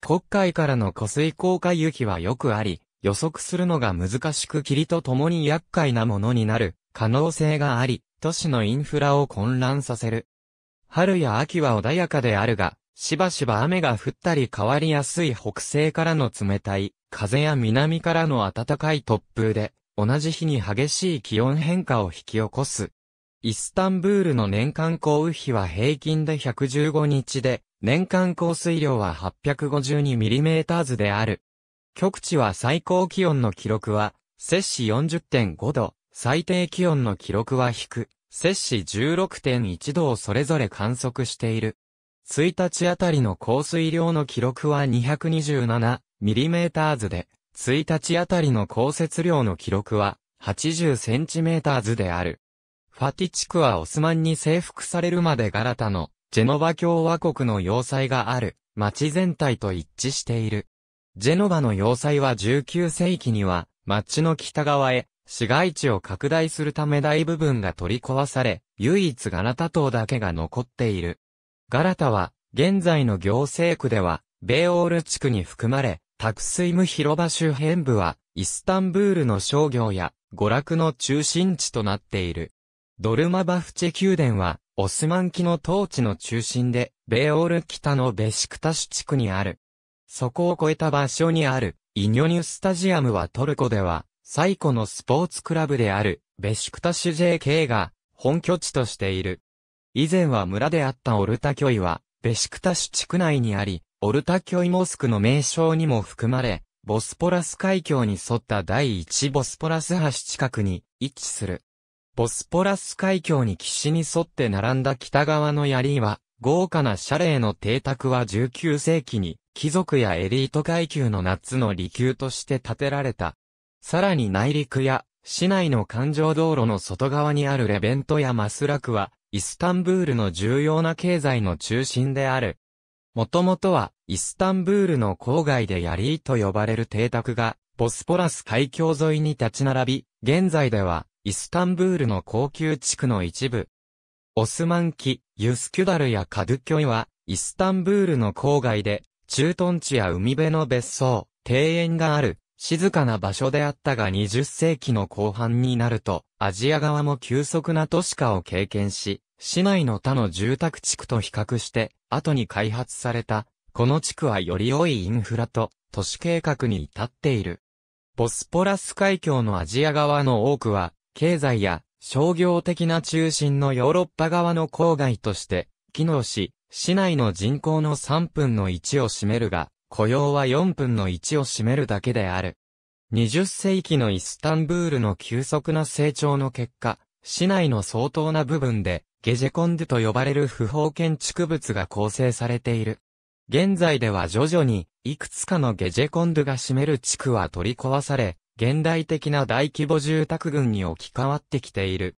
国海からの湖水降下雪はよくあり、予測するのが難しく霧と共に厄介なものになる可能性があり、都市のインフラを混乱させる。春や秋は穏やかであるが、しばしば雨が降ったり変わりやすい北西からの冷たい風や南からの暖かい突風で、同じ日に激しい気温変化を引き起こす。イスタンブールの年間降雨比は平均で115日で、年間降水量は 852mm 図である。極地は最高気温の記録は、摂氏40.5度、最低気温の記録は低、摂氏16.1度をそれぞれ観測している。1日あたりの降水量の記録は 227mm 図で、1日あたりの降雪量の記録は、80センチメーターズである。ファティ地区はオスマンに征服されるまでガラタの、ジェノバ共和国の要塞がある、町全体と一致している。ジェノバの要塞は19世紀には、町の北側へ、市街地を拡大するため大部分が取り壊され、唯一ガラタ島だけが残っている。ガラタは、現在の行政区では、ベイオール地区に含まれ、タクスイム広場周辺部は、イスタンブールの商業や娯楽の中心地となっている。ドルマバフチェ宮殿は、オスマン期の統治の中心で、ベーオール北のベシクタシュ地区にある。そこを越えた場所にある、イニョニュスタジアムはトルコでは、最古のスポーツクラブである、ベシクタシュ JK が、本拠地としている。以前は村であったオルタキョイは、ベシクタシュ地区内にあり、オルタキョイモスクの名称にも含まれ、ボスポラス海峡に沿った第一ボスポラス橋近くに位置する。ボスポラス海峡に岸に沿って並んだ北側の槍は、豪華な謝礼の邸宅は19世紀に貴族やエリート階級の夏の離宮として建てられた。さらに内陸や市内の環状道路の外側にあるレベントやマスラクは、イスタンブールの重要な経済の中心であるもともとは、イスタンブールの郊外でヤリーと呼ばれる邸宅が、ボスポラス海峡沿いに立ち並び、現在では、イスタンブールの高級地区の一部。オスマン期、ユスキュダルやカドゥキョイは、イスタンブールの郊外で、駐屯地や海辺の別荘、庭園がある、静かな場所であったが20世紀の後半になると、アジア側も急速な都市化を経験し、市内の他の住宅地区と比較して、後に開発された、この地区はより良いインフラと、都市計画に至っている。ボスポラス海峡のアジア側の多くは、経済や商業的な中心のヨーロッパ側の郊外として、機能し、市内の人口の3分の1を占めるが、雇用は4分の1を占めるだけである。20世紀のイスタンブールの急速な成長の結果、市内の相当な部分で、ゲジェコンドゥと呼ばれる不法建築物が構成されている。現在では徐々に、いくつかのゲジェコンドゥが占める地区は取り壊され、現代的な大規模住宅群に置き換わってきている。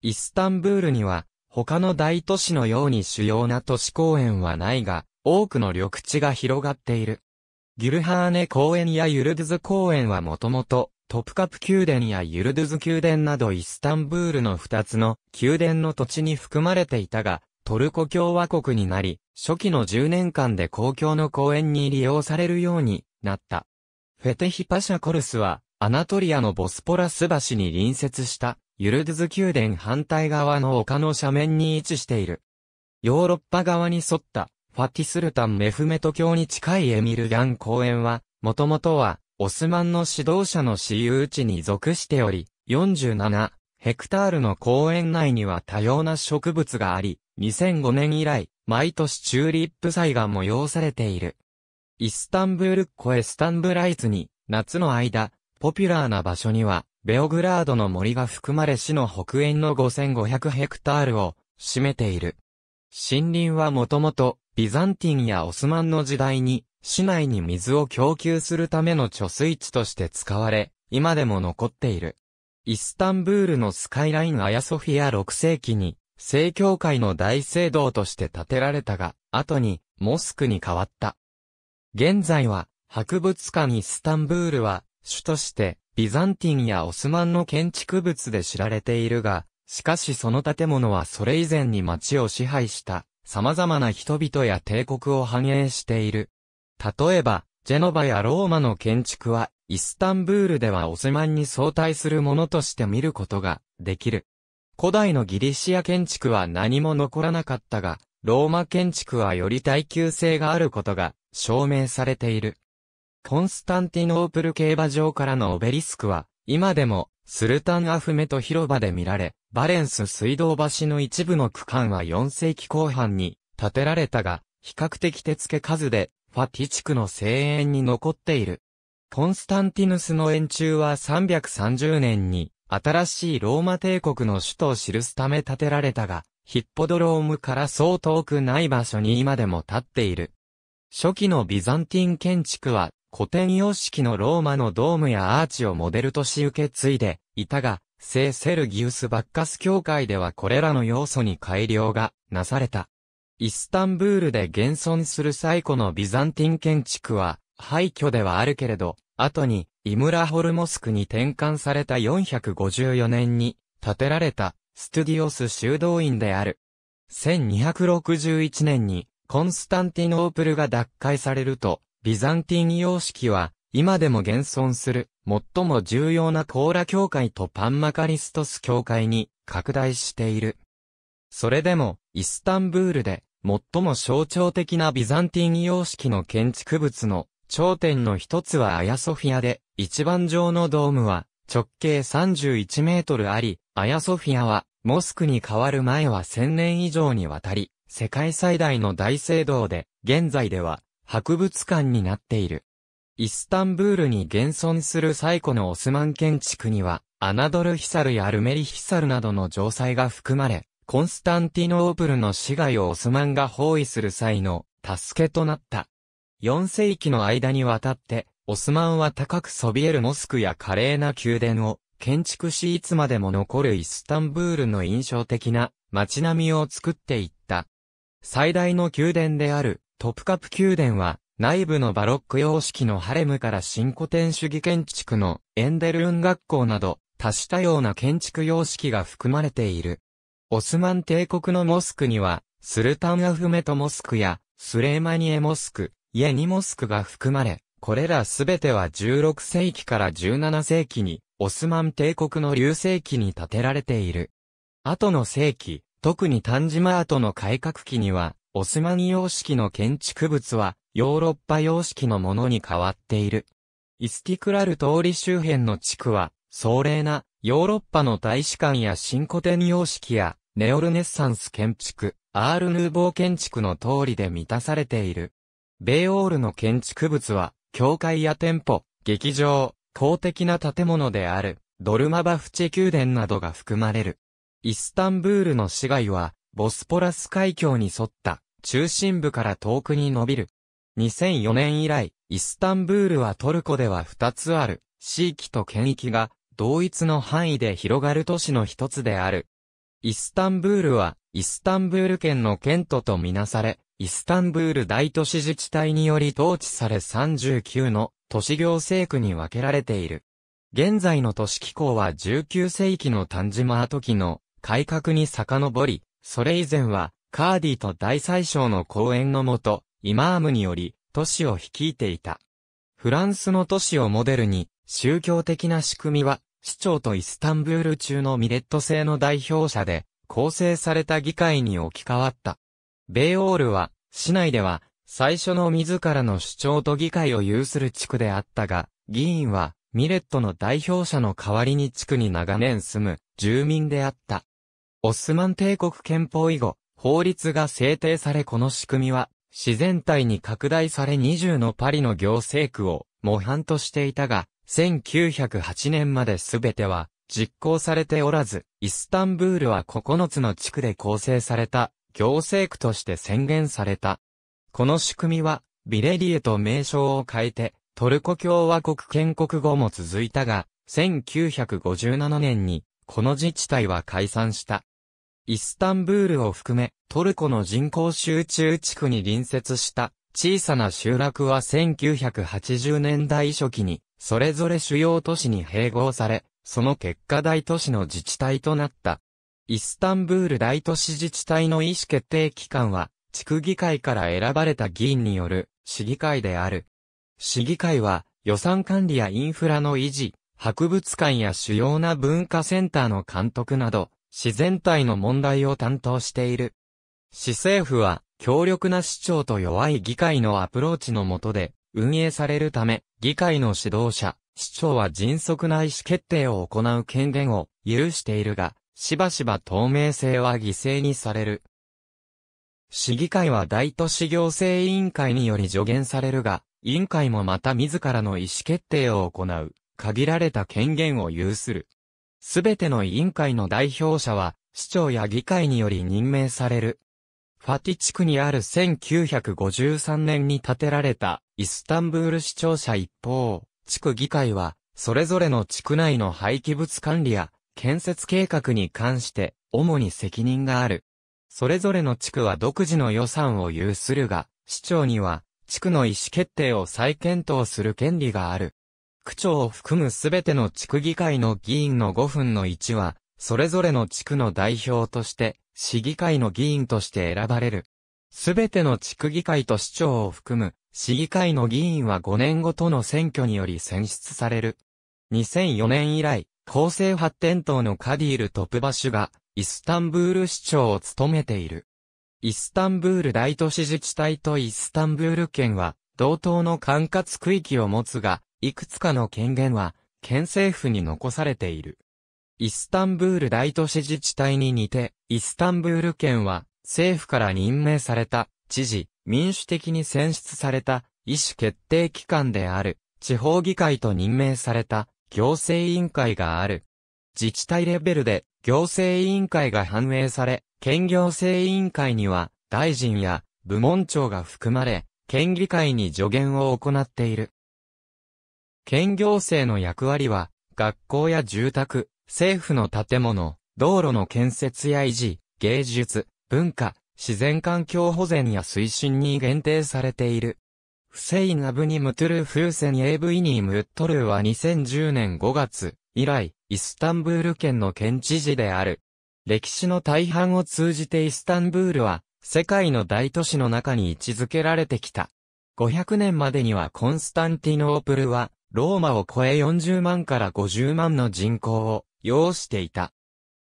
イスタンブールには、他の大都市のように主要な都市公園はないが、多くの緑地が広がっている。ギュルハーネ公園やユルドゥズ公園はもともと、トプカプ宮殿やユルドゥズ宮殿などイスタンブールの2つの宮殿の土地に含まれていたが、トルコ共和国になり、初期の10年間で公共の公園に利用されるようになった。フェテヒパシャコルスは、アナトリアのボスポラス橋に隣接したユルドゥズ宮殿反対側の丘の斜面に位置している。ヨーロッパ側に沿ったファティスルタン・メフメト教に近いエミルヤン公園は、もともとは、オスマンの指導者の私有地に属しており、47ヘクタールの公園内には多様な植物があり、2005年以来、毎年チューリップ祭が催されている。イスタンブールっ子エスタンブライツに、夏の間、ポピュラーな場所には、ベオグラードの森が含まれ市の北縁の5500ヘクタールを占めている。森林はもともとビザンティンやオスマンの時代に、市内に水を供給するための貯水池として使われ、今でも残っている。イスタンブールのスカイラインアヤソフィア6世紀に、正教会の大聖堂として建てられたが、後に、モスクに変わった。現在は、博物館イスタンブールは、主として、ビザンティンやオスマンの建築物で知られているが、しかしその建物はそれ以前に町を支配した様々な人々や帝国を反映している。例えば、ジェノバやローマの建築は、イスタンブールではオスマンに相対するものとして見ることができる。古代のギリシア建築は何も残らなかったが、ローマ建築はより耐久性があることが証明されている。コンスタンティノープル競馬場からのオベリスクは、今でも、スルタンアフメト広場で見られ、バレンス水道橋の一部の区間は4世紀後半に建てられたが、比較的手付数で、ファティ地区の声援に残っている。コンスタンティヌスの円柱は330年に、新しいローマ帝国の首都を記すため建てられたが、ヒッポドロームからそう遠くない場所に今でも建っている。初期のビザンティン建築は古典様式のローマのドームやアーチをモデルとし受け継いでいたが、聖セルギウス・バッカス教会ではこれらの要素に改良がなされた。イスタンブールで現存する最古のビザンティン建築は廃墟ではあるけれど、後にイムラホルモスクに転換された454年に建てられたストゥディオス修道院である。1261年にコンスタンティノープルが奪回されると、ビザンティン様式は、今でも現存する、最も重要なコーラ教会とパンマカリストス教会に拡大している。それでも、イスタンブールで、最も象徴的なビザンティン様式の建築物の頂点の一つはアヤソフィアで、一番上のドームは直径31メートルあり、アヤソフィアはモスクに変わる前は1000年以上にわたり、世界最大の大聖堂で、現在では博物館になっている。イスタンブールに現存する最古のオスマン建築には、アナドルヒサルやアルメリヒサルなどの城塞が含まれ、コンスタンティノープルの市街をオスマンが包囲する際の助けとなった。4世紀の間にわたって、オスマンは高くそびえるモスクや華麗な宮殿を建築しいつまでも残るイスタンブールの印象的な街並みを作っていった。最大の宮殿であるトプカプ宮殿は、内部のバロック様式のハレムから新古典主義建築のエンデルン学校など、多種多様な建築様式が含まれている。オスマン帝国のモスクには、スルタンアフメトモスクや、スレイマニエモスク、イエニモスクが含まれ、これらすべては16世紀から17世紀に、オスマン帝国の流星期に建てられている。後の世紀、特にタンジマートの改革期には、オスマニ様式の建築物は、ヨーロッパ様式のものに変わっている。イスティクラル通り周辺の地区は、壮麗な、ヨーロッパの大使館や新古典様式や、ネオルネッサンス建築、アールヌーボー建築の通りで満たされている。ベイオールの建築物は、教会や店舗、劇場、公的な建物である、ドルマバフチェ宮殿などが含まれる。イスタンブールの市街は、ボスポラス海峡に沿った中心部から遠くに伸びる。2004年以来、イスタンブールはトルコでは2つある、地域と県域が、同一の範囲で広がる都市の一つである。イスタンブールは、イスタンブール県の県都とみなされ、イスタンブール大都市自治体により統治され39の都市行政区に分けられている。現在の都市機構は19世紀のタンジマート期の改革に遡り、それ以前はカーディと大宰相の講演のもと、イマームにより、都市を率いていた。フランスの都市をモデルに、宗教的な仕組みは、市長とイスタンブール中のミレット制の代表者で、構成された議会に置き換わった。ベイオールは、市内では、最初の自らの主張と議会を有する地区であったが、議員は、ミレットの代表者の代わりに地区に長年住む、住民であった。オスマン帝国憲法以後、法律が制定されこの仕組みは、自然体に拡大され20のパリの行政区を模範としていたが、1908年まで全ては実行されておらず、イスタンブールは9つの地区で構成された行政区として宣言された。この仕組みは、ビレリエと名称を変えて、トルコ共和国建国後も続いたが、1957年に、この自治体は解散した。イスタンブールを含め、トルコの人口集中地区に隣接した小さな集落は1980年代初期に、それぞれ主要都市に併合され、その結果大都市の自治体となった。イスタンブール大都市自治体の意思決定機関は、地区議会から選ばれた議員による市議会である。市議会は、予算管理やインフラの維持、博物館や主要な文化センターの監督など、自然体の問題を担当している。市政府は、強力な市長と弱い議会のアプローチの下で、運営されるため、議会の指導者、市長は迅速な意思決定を行う権限を許しているが、しばしば透明性は犠牲にされる。市議会は大都市行政委員会により助言されるが、委員会もまた自らの意思決定を行う、限られた権限を有する。すべての委員会の代表者は、市長や議会により任命される。ファティ地区にある1953年に建てられたイスタンブール市庁舎一方、地区議会は、それぞれの地区内の廃棄物管理や建設計画に関して、主に責任がある。それぞれの地区は独自の予算を有するが、市長には、地区の意思決定を再検討する権利がある。区長を含むすべての地区議会の議員の5分の1は、それぞれの地区の代表として、市議会の議員として選ばれる。すべての地区議会と市長を含む、市議会の議員は5年ごとの選挙により選出される。2004年以来、厚生発展党のカディール・トプバシュが、イスタンブール市長を務めている。イスタンブール大都市自治体とイスタンブール県は、同等の管轄区域を持つが、いくつかの権限は、県政府に残されている。イスタンブール大都市自治体に似て、イスタンブール県は、政府から任命された、知事、民主的に選出された、意思決定機関である、地方議会と任命された、行政委員会がある。自治体レベルで、行政委員会が反映され、県行政委員会には、大臣や、部門長が含まれ、県議会に助言を行っている。県行政の役割は、学校や住宅、政府の建物、道路の建設や維持、芸術、文化、自然環境保全や推進に限定されている。フセイナアブニムトゥルフーセン・エーブイニー・ムットルーは2010年5月以来、イスタンブール県の県知事である。歴史の大半を通じてイスタンブールは、世界の大都市の中に位置づけられてきた。500年までにはコンスタンティノープルは、ローマを超え40万から50万の人口を要していた。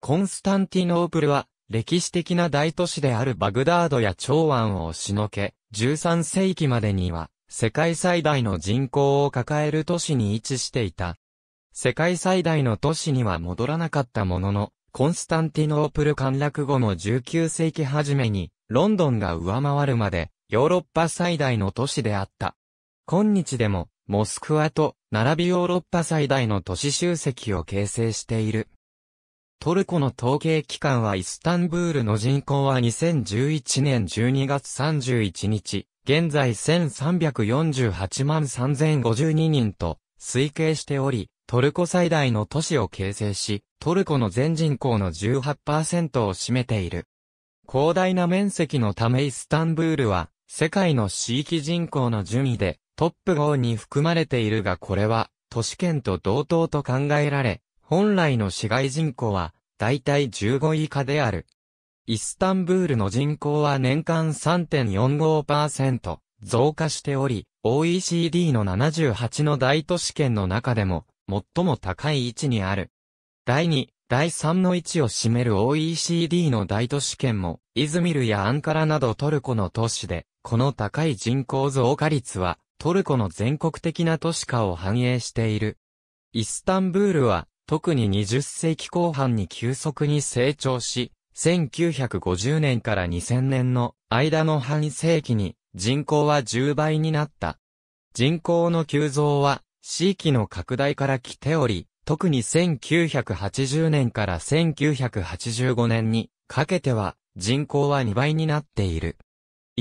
コンスタンティノープルは歴史的な大都市であるバグダードや長安を押しのけ、13世紀までには世界最大の人口を抱える都市に位置していた。世界最大の都市には戻らなかったものの、コンスタンティノープル陥落後の19世紀初めに、ロンドンが上回るまで、ヨーロッパ最大の都市であった。今日でも、モスクワと並びヨーロッパ最大の都市集積を形成している。トルコの統計機関はイスタンブールの人口は2011年12月31日、現在1348万3052人と推計しており、トルコ最大の都市を形成し、トルコの全人口の18%を占めている。広大な面積のためイスタンブールは、世界の地域人口の順位でトップ号に含まれているがこれは、都市圏と同等と考えられ、本来の市街人口は、だいたい15以下である。イスタンブールの人口は年間3.45%増加しており、OECD の78の大都市圏の中でも、最も高い位置にある。第2、第3の位置を占める OECD の大都市圏も、イズミルやアンカラなどトルコの都市で、この高い人口増加率は、トルコの全国的な都市化を反映している。イスタンブールは、特に20世紀後半に急速に成長し、1950年から2000年の間の半世紀に人口は10倍になった。人口の急増は、地域の拡大から来ており、特に1980年から1985年にかけては人口は2倍になっている。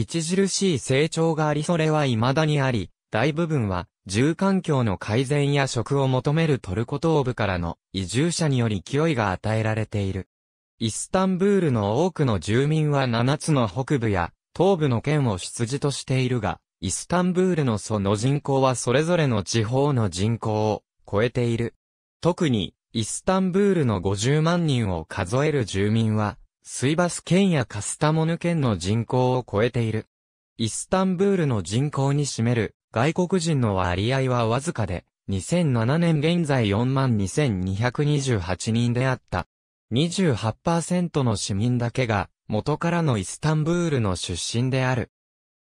著しい成長がありそれは未だにあり、大部分は、住環境の改善や職を求めるトルコ東部からの移住者により勢いが与えられている。イスタンブールの多くの住民は7つの北部や東部の県を出自としているが、イスタンブールのその人口はそれぞれの地方の人口を超えている。特に、イスタンブールの50万人を数える住民は、スイバス県やカスタモヌ県の人口を超えている。イスタンブールの人口に占める外国人の割合はわずかで、2007年現在42,228人であった。28%の市民だけが元からのイスタンブールの出身である。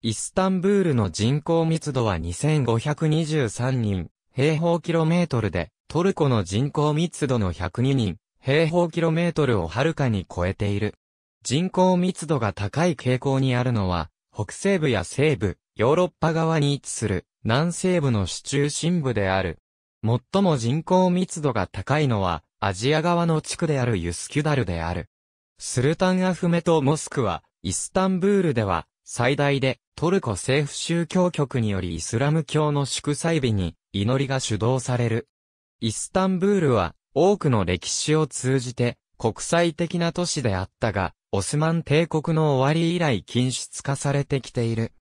イスタンブールの人口密度は2523人平方キロメートルで、トルコの人口密度の102人平方キロメートルをはるかに超えている。人口密度が高い傾向にあるのは、北西部や西部、ヨーロッパ側に位置する南西部の市中心部である。最も人口密度が高いのは、アジア側の地区であるユスキュダルである。スルタンアフメト・モスクは、イスタンブールでは、最大で、トルコ政府宗教局によりイスラム教の祝祭日に、祈りが主導される。イスタンブールは、多くの歴史を通じて国際的な都市であったが、オスマン帝国の終わり以来禁止化されてきている。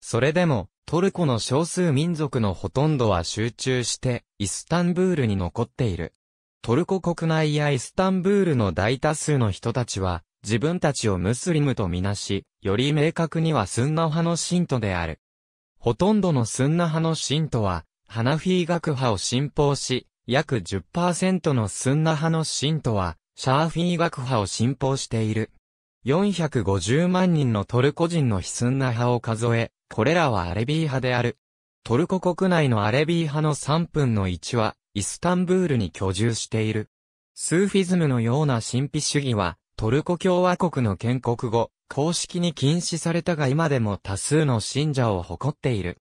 それでも、トルコの少数民族のほとんどは集中して、イスタンブールに残っている。トルコ国内やイスタンブールの大多数の人たちは、自分たちをムスリムとみなし、より明確にはスンナ派の信徒である。ほとんどのスンナ派の信徒は、ハナフィー学派を信奉し、約10%のスンナ派の信徒は、シャーフィー学派を信奉している。450万人のトルコ人のヒスンナ派を数え、これらはアレビー派である。トルコ国内のアレビー派の3分の1は、イスタンブールに居住している。スーフィズムのような神秘主義は、トルコ共和国の建国後、公式に禁止されたが今でも多数の信者を誇っている。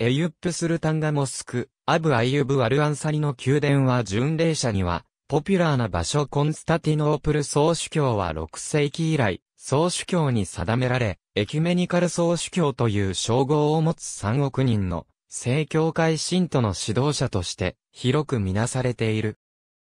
エユップスルタンがモスク、アブ・アイユブ・アル・アンサリの宮殿は巡礼者には、ポピュラーな場所コンスタティノープル総主教は6世紀以来、総主教に定められ、エキュメニカル総主教という称号を持つ3億人の、正教会信徒の指導者として、広くみなされている。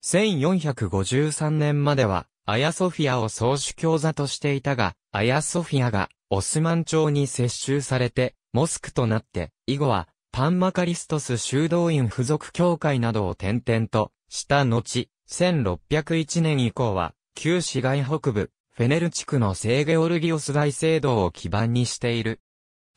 1453年までは、アヤソフィアを総主教座としていたが、アヤソフィアが、オスマン朝に接収されて、モスクとなって、以後は、パンマカリストス修道院附属教会などを転々とした後、1601年以降は、旧市街北部、フェネル地区の聖ゲオルギオス大聖堂を基盤にしている。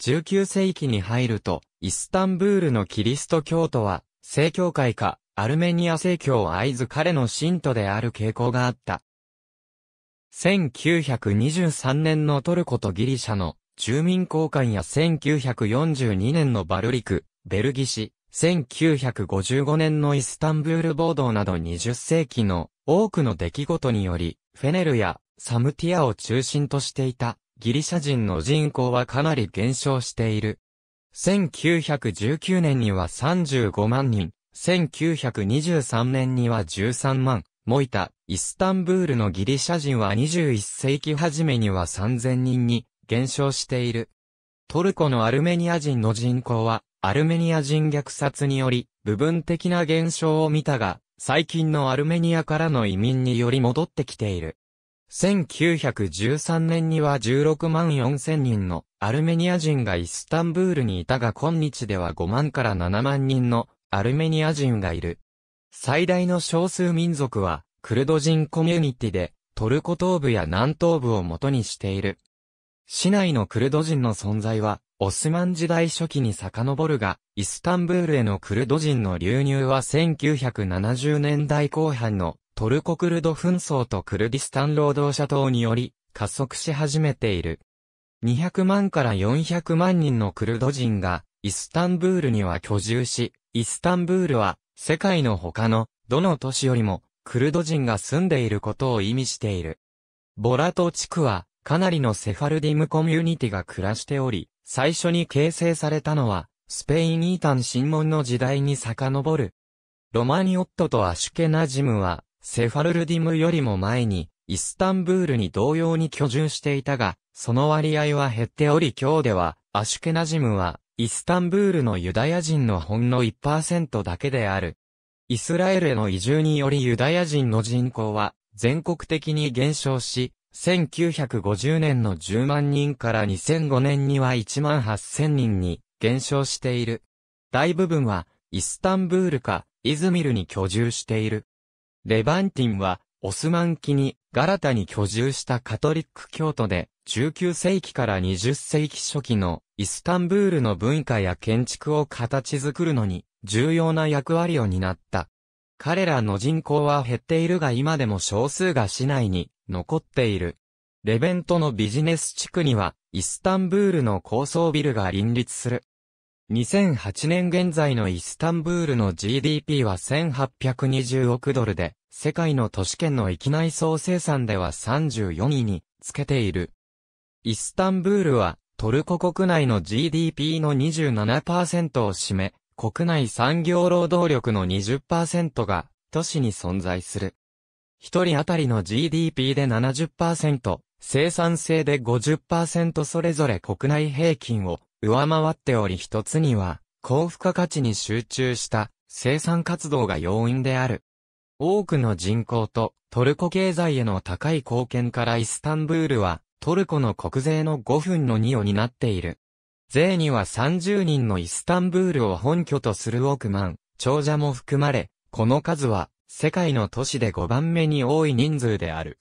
19世紀に入ると、イスタンブールのキリスト教徒は、聖教会か、アルメニア聖教を合図彼の信徒である傾向があった。1923年のトルコとギリシャの住民交換や1942年のバルリク、ベルギシ、1955年のイスタンブール暴動など20世紀の多くの出来事により、フェネルやサムティアを中心としていたギリシャ人の人口はかなり減少している。1919年には35万人、1923年には13万、もいた、イスタンブールのギリシャ人は21世紀初めには3000人に減少している。トルコのアルメニア人の人口は、アルメニア人虐殺により、部分的な減少を見たが、最近のアルメニアからの移民により戻ってきている。1913年には16万4千人のアルメニア人がイスタンブールにいたが今日では5万から7万人のアルメニア人がいる。最大の少数民族はクルド人コミュニティでトルコ東部や南東部を元にしている。市内のクルド人の存在は、オスマン時代初期に遡るが、イスタンブールへのクルド人の流入は1970年代後半のトルコクルド紛争とクルディスタン労働者党により加速し始めている。200万から400万人のクルド人がイスタンブールには居住し、イスタンブールは世界の他のどの都市よりもクルド人が住んでいることを意味している。ボラト地区はかなりのセファルディムコミュニティが暮らしており、最初に形成されたのは、スペインイータン新門の時代に遡る。ロマニオットとアシュケナジムは、セファルディムよりも前に、イスタンブールに同様に居住していたが、その割合は減っており今日では、アシュケナジムは、イスタンブールのユダヤ人のほんの1%だけである。イスラエルへの移住によりユダヤ人の人口は、全国的に減少し、1950年の10万人から2005年には1万8000人に減少している。大部分はイスタンブールかイズミルに居住している。レバンティンはオスマン期にガラタに居住したカトリック教徒で19世紀から20世紀初期のイスタンブールの文化や建築を形作るのに重要な役割を担った。彼らの人口は減っているが今でも少数が市内に残っている。レベントのビジネス地区には、イスタンブールの高層ビルが林立する。2008年現在のイスタンブールの GDP は1820億ドルで、世界の都市圏の域内総生産では34位につけている。イスタンブールは、トルコ国内の GDP の27%を占め、国内産業労働力の20%が都市に存在する。一人当たりの GDP で70%、生産性で50%それぞれ国内平均を上回っており一つには高付加価値に集中した生産活動が要因である。多くの人口とトルコ経済への高い貢献からイスタンブールはトルコの国税の5分の2を担っている。税には30人のイスタンブールを本拠とする億万、長者も含まれ、この数は、世界の都市で5番目に多い人数である。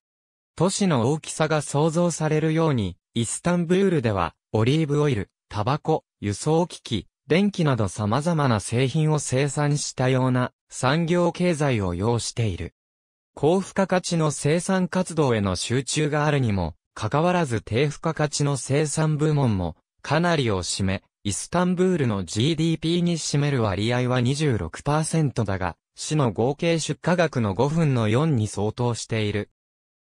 都市の大きさが想像されるように、イスタンブールでは、オリーブオイル、タバコ、輸送機器、電気など様々な製品を生産したような産業経済を要している。高付加価値の生産活動への集中があるにも、かかわらず低付加価値の生産部門もかなりを占め、イスタンブールの GDP に占める割合は26%だが、市の合計出荷額の5分の4に相当している。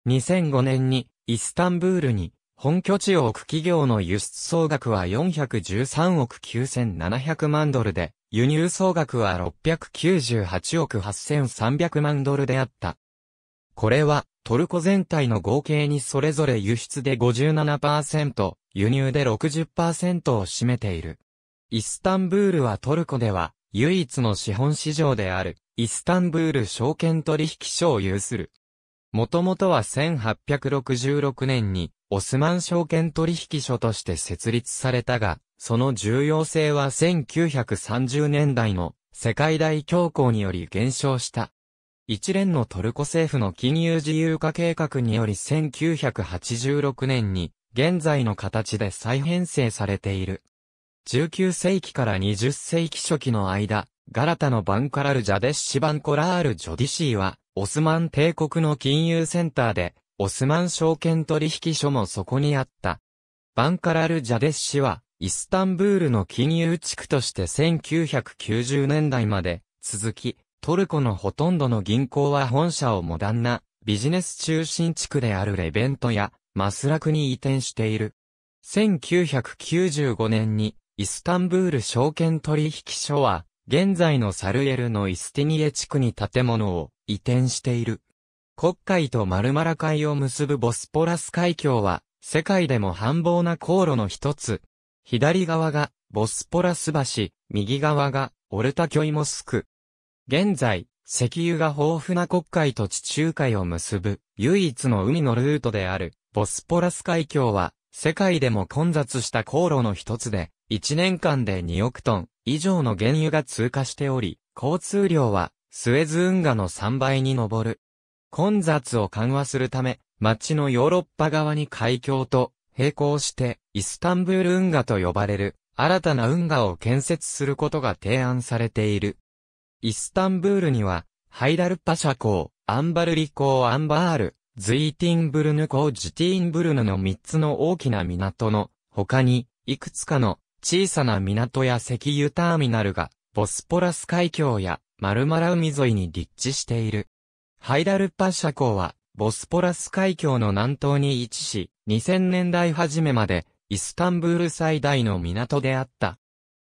2005年にイスタンブールに本拠地を置く企業の輸出総額は413億9700万ドルで、輸入総額は698億8300万ドルであった。これはトルコ全体の合計にそれぞれ輸出で57%、輸入で60%を占めている。イスタンブールはトルコでは唯一の資本市場であるイスタンブール証券取引所を有する。もともとは1866年にオスマン証券取引所として設立されたが、その重要性は1930年代の世界大恐慌により減少した。一連のトルコ政府の金融自由化計画により1986年に現在の形で再編成されている。19世紀から20世紀初期の間、ガラタのバンカラルジャデッシバンコラールジョディシーは、オスマン帝国の金融センターで、オスマン証券取引所もそこにあった。バンカラルジャデッシは、イスタンブールの金融地区として1990年代まで続き、トルコのほとんどの銀行は本社をモダンなビジネス中心地区であるレベントやマスラクに移転している。1995年にイスタンブール証券取引所は、現在のサルエルのイスティニエ地区に建物を移転している。黒海とマルマラ海を結ぶボスポラス海峡は、世界でも繁忙な航路の一つ。左側がボスポラス橋、右側がオルタキョイモスク。現在、石油が豊富な黒海と地中海を結ぶ唯一の海のルートであるボスポラス海峡は、世界でも混雑した航路の一つで、1年間で2億トン以上の原油が通過しており、交通量は、スエズ運河の3倍に上る。混雑を緩和するため、町のヨーロッパ側に海峡と並行して、イスタンブール運河と呼ばれる、新たな運河を建設することが提案されている。イスタンブールには、ハイダルパシャ港、アンバルリ港アンバール、ズイーティンブルヌ港ジティーンブルヌの3つの大きな港の他に、いくつかの小さな港や石油ターミナルが、ボスポラス海峡やマルマラ海沿いに立地している。ハイダルパシャ港は、ボスポラス海峡の南東に位置し、2000年代初めまで、イスタンブール最大の港であった。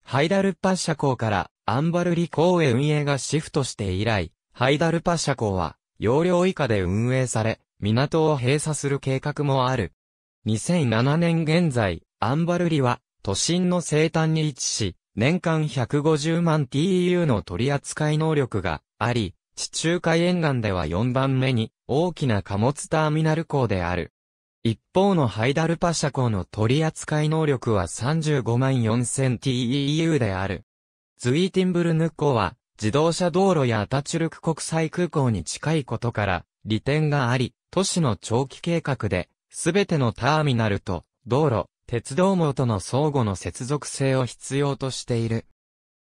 ハイダルパシャ港からアンバルリ港へ運営がシフトして以来、ハイダルパシャ港は、容量以下で運営され、港を閉鎖する計画もある。2007年現在、アンバルリは都心の西端に位置し、年間150万 TEU の取扱い能力があり、地中海沿岸では4番目に大きな貨物ターミナル港である。一方のハイダルパシャ港の取扱い能力は35万 4000TEU である。ズイーティンブルヌ港は自動車道路やアタチュルク国際空港に近いことから利点があり、都市の長期計画で、すべてのターミナルと、道路、鉄道網との相互の接続性を必要としている。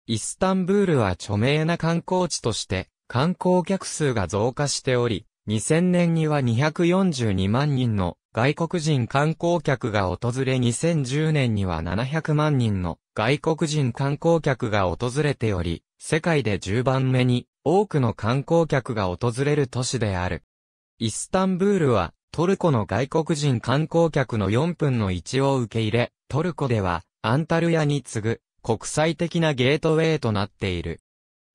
イスタンブールは著名な観光地として、観光客数が増加しており、2000年には242万人の外国人観光客が訪れ2010年には700万人の外国人観光客が訪れており、世界で10番目に多くの観光客が訪れる都市である。イスタンブールは、トルコの外国人観光客の4分の1を受け入れ、トルコでは、アンタルヤに次ぐ、国際的なゲートウェイとなっている。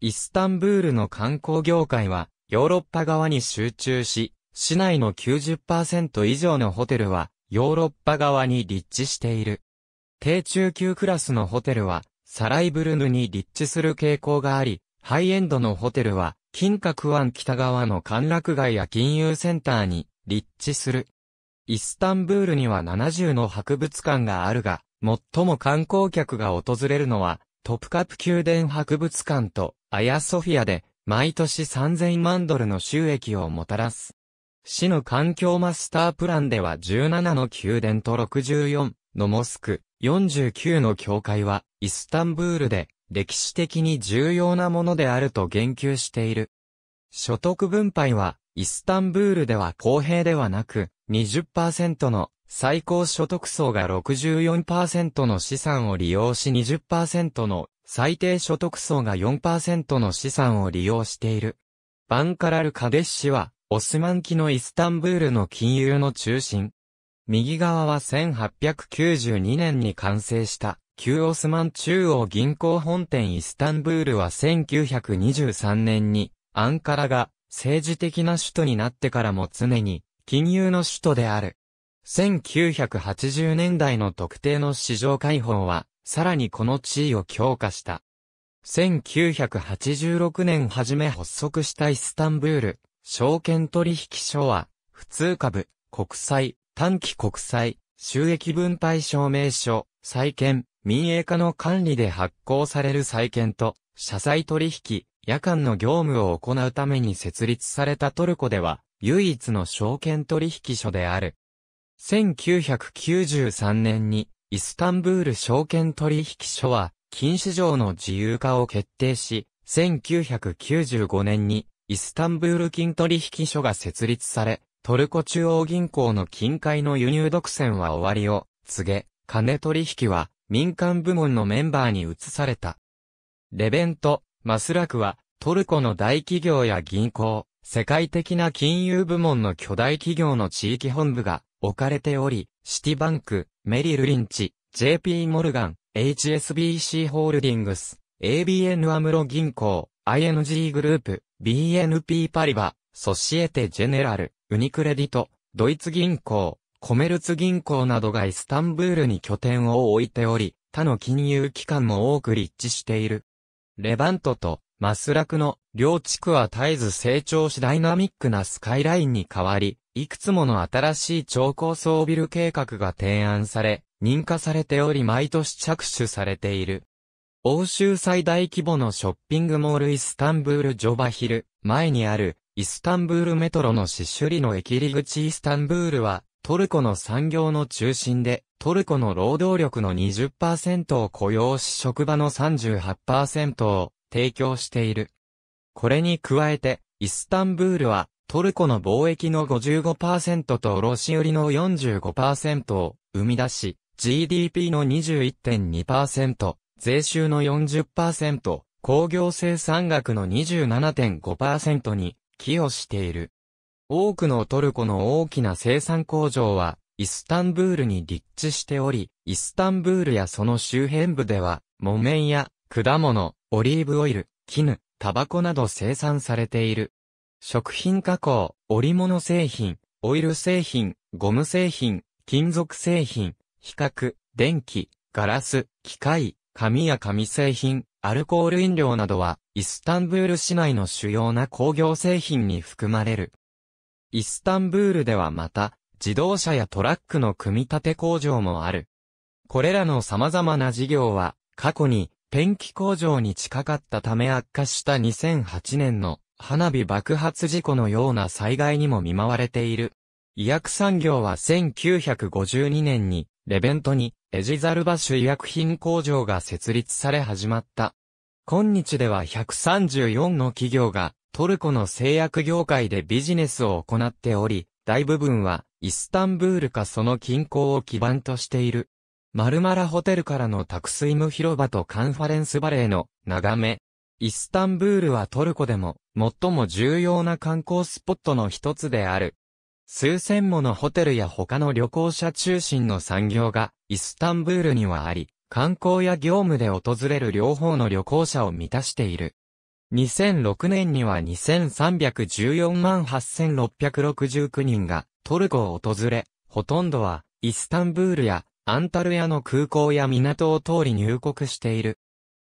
イスタンブールの観光業界は、ヨーロッパ側に集中し、市内の90%以上のホテルは、ヨーロッパ側に立地している。低中級クラスのホテルは、サライブルヌに立地する傾向があり、ハイエンドのホテルは、金閣湾北側の歓楽街や金融センターに立地する。イスタンブールには70の博物館があるが、最も観光客が訪れるのは、トプカプ宮殿博物館とアヤソフィアで、毎年3000万ドルの収益をもたらす。市の環境マスタープランでは17の宮殿と64のモスク、49の教会はイスタンブールで歴史的に重要なものであると言及している。所得分配は、イスタンブールでは公平ではなく、20%の最高所得層が64%の資産を利用し20%の最低所得層が4%の資産を利用している。バンカラル・カデッシは、オスマン期のイスタンブールの金融の中心。右側は1892年に完成した旧オスマン中央銀行本店イスタンブールは1923年にアンカラが政治的な首都になってからも常に金融の首都である。1980年代の特定の市場開放は、さらにこの地位を強化した。1986年初め発足したイスタンブール、証券取引所は、普通株、国債、短期国債、収益分配証明書、債券、民営化の管理で発行される債券と、社債取引、夜間の業務を行うために設立されたトルコでは、唯一の証券取引所である。1993年に、イスタンブール証券取引所は、金市場の自由化を決定し、1995年に、イスタンブール金取引所が設立され、トルコ中央銀行の金塊の輸入独占は終わりを告げ、金取引は民間部門のメンバーに移された。レベント、マスラクは、トルコの大企業や銀行、世界的な金融部門の巨大企業の地域本部が置かれており、シティバンク、メリル・リンチ、JP モルガン、HSBC ホールディングス、ABN アムロ銀行、ING グループ、BNP パリバ、ソシエテ・ジェネラル、ウニクレディト、ドイツ銀行、コメルツ銀行などがイスタンブールに拠点を置いており、他の金融機関も多く立地している。レバントとマスラクの両地区は絶えず成長しダイナミックなスカイラインに変わり、いくつもの新しい超高層ビル計画が提案され、認可されており毎年着手されている。欧州最大規模のショッピングモールイスタンブールジョバヒル、前にあるイスタンブールメトロのシシュリの駅入口イスタンブールは、トルコの産業の中心で、トルコの労働力の20%を雇用し職場の38%を提供している。これに加えて、イスタンブールは、トルコの貿易の55%と卸売の45%を生み出し、GDP の21.2%、税収の40%、工業生産額の27.5%に寄与している。多くのトルコの大きな生産工場は、イスタンブールに立地しており、イスタンブールやその周辺部では、木綿や果物、オリーブオイル、絹、タバコなど生産されている。食品加工、織物製品、オイル製品、ゴム製品、金属製品、比較、電気、ガラス、機械、紙や紙製品、アルコール飲料などは、イスタンブール市内の主要な工業製品に含まれる。イスタンブールではまた、自動車やトラックの組み立て工場もある。これらの様々な事業は、過去に、ペンキ工場に近かったため悪化した2008年の花火爆発事故のような災害にも見舞われている。医薬産業は1952年に、レベントにエジザルバシュ医薬品工場が設立され始まった。今日では134の企業がトルコの製薬業界でビジネスを行っており、大部分はイスタンブールかその近郊を基盤としている。マルマラホテルからのタクスイム広場とカンファレンスバレーの眺め。イスタンブールはトルコでも最も重要な観光スポットの一つである。数千ものホテルや他の旅行者中心の産業がイスタンブールにはあり、観光や業務で訪れる両方の旅行者を満たしている。2006年には2314万8669人がトルコを訪れ、ほとんどはイスタンブールやアンタルヤの空港や港を通り入国している。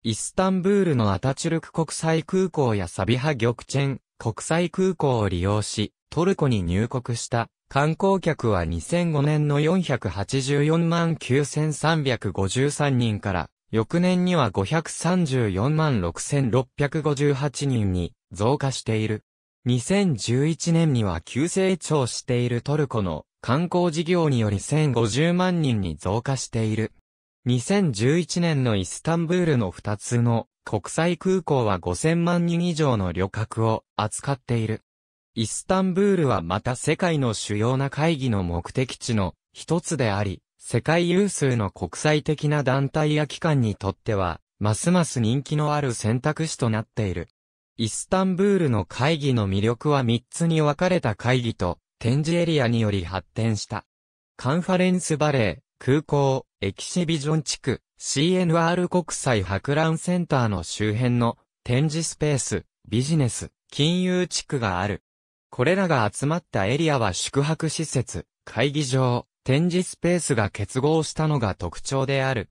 イスタンブールのアタチュルク国際空港やサビハ玉ン国際空港を利用し、トルコに入国した観光客は2005年の484万9353人から翌年には534万6658人に増加している。2011年には急成長しているトルコの観光事業により1050万人に増加している。2011年のイスタンブールの2つの国際空港は5000万人以上の旅客を扱っている。イスタンブールはまた世界の主要な会議の目的地の一つであり、世界有数の国際的な団体や機関にとっては、ますます人気のある選択肢となっている。イスタンブールの会議の魅力は3つに分かれた会議と展示エリアにより発展した。カンファレンスバレー、空港、エキシビジョン地区、CNR 国際博覧センターの周辺の展示スペース、ビジネス、金融地区がある。これらが集まったエリアは宿泊施設、会議場、展示スペースが結合したのが特徴である。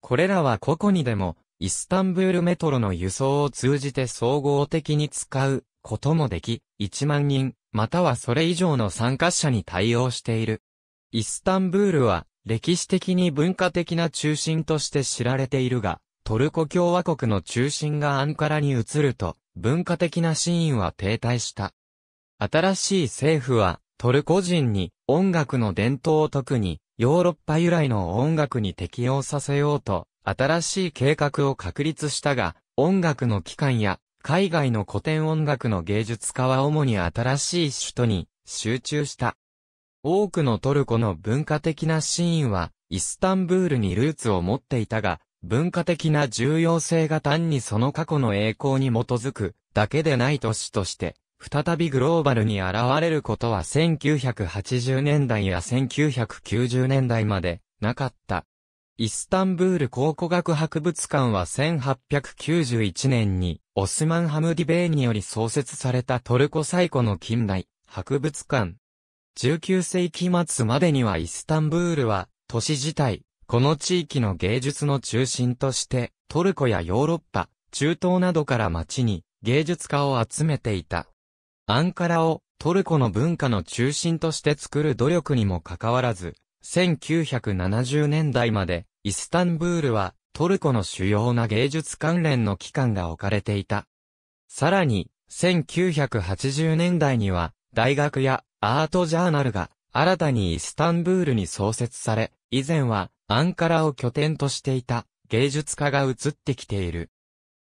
これらは個々にでも、イスタンブールメトロの輸送を通じて総合的に使うこともでき、1万人、またはそれ以上の参加者に対応している。イスタンブールは、歴史的に文化的な中心として知られているが、トルコ共和国の中心がアンカラに移ると、文化的なシーンは停滞した。新しい政府は、トルコ人に音楽の伝統を特にヨーロッパ由来の音楽に適応させようと新しい計画を確立したが、音楽の機関や海外の古典音楽の芸術家は主に新しい首都に集中した。多くのトルコの文化的なシーンはイスタンブールにルーツを持っていたが、文化的な重要性が単にその過去の栄光に基づくだけでない都市として再びグローバルに現れることは1980年代や1990年代までなかった。イスタンブール考古学博物館は1891年にオスマンハムディベイにより創設されたトルコ最古の近代博物館。19世紀末までにはイスタンブールは都市自体、この地域の芸術の中心としてトルコやヨーロッパ、中東などから街に芸術家を集めていた。アンカラをトルコの文化の中心として作る努力にもかかわらず、1970年代までイスタンブールはトルコの主要な芸術関連の機関が置かれていた。さらに、1980年代には大学やアートジャーナルが新たにイスタンブールに創設され、以前はアンカラを拠点としていた芸術家が移ってきている。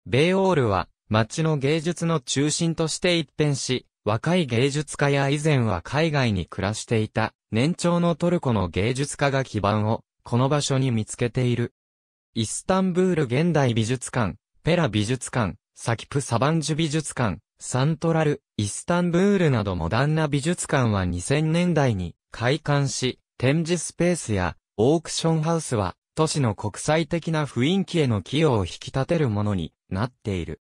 ベイオールは街の芸術の中心として一変し、若い芸術家や以前は海外に暮らしていた年長のトルコの芸術家が基盤をこの場所に見つけている。イスタンブール現代美術館、ペラ美術館、サキプサバンジュ美術館、サントラル、イスタンブールなどモダンな美術館は2000年代に開館し、展示スペースやオークションハウスは都市の国際的な雰囲気への寄与を引き立てるものになっている。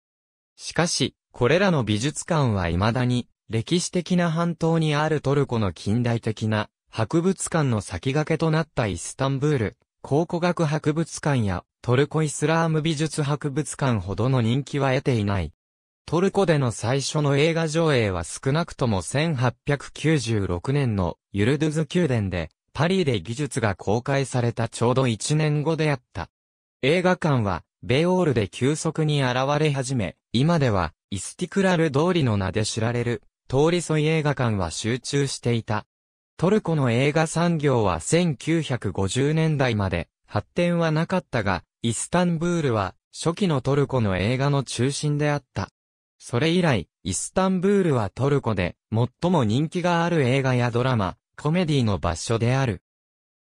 しかし、これらの美術館は未だに、歴史的な半島にあるトルコの近代的な博物館の先駆けとなったイスタンブール、考古学博物館やトルコイスラーム美術博物館ほどの人気は得ていない。トルコでの最初の映画上映は少なくとも1896年のユルドゥズ宮殿で、パリで技術が公開されたちょうど1年後であった。映画館はベオールで急速に現れ始め、今では、イスティクラル通りの名で知られる、通り沿い映画館は集中していた。トルコの映画産業は1950年代まで発展はなかったが、イスタンブールは初期のトルコの映画の中心であった。それ以来、イスタンブールはトルコで最も人気がある映画やドラマ、コメディの場所である。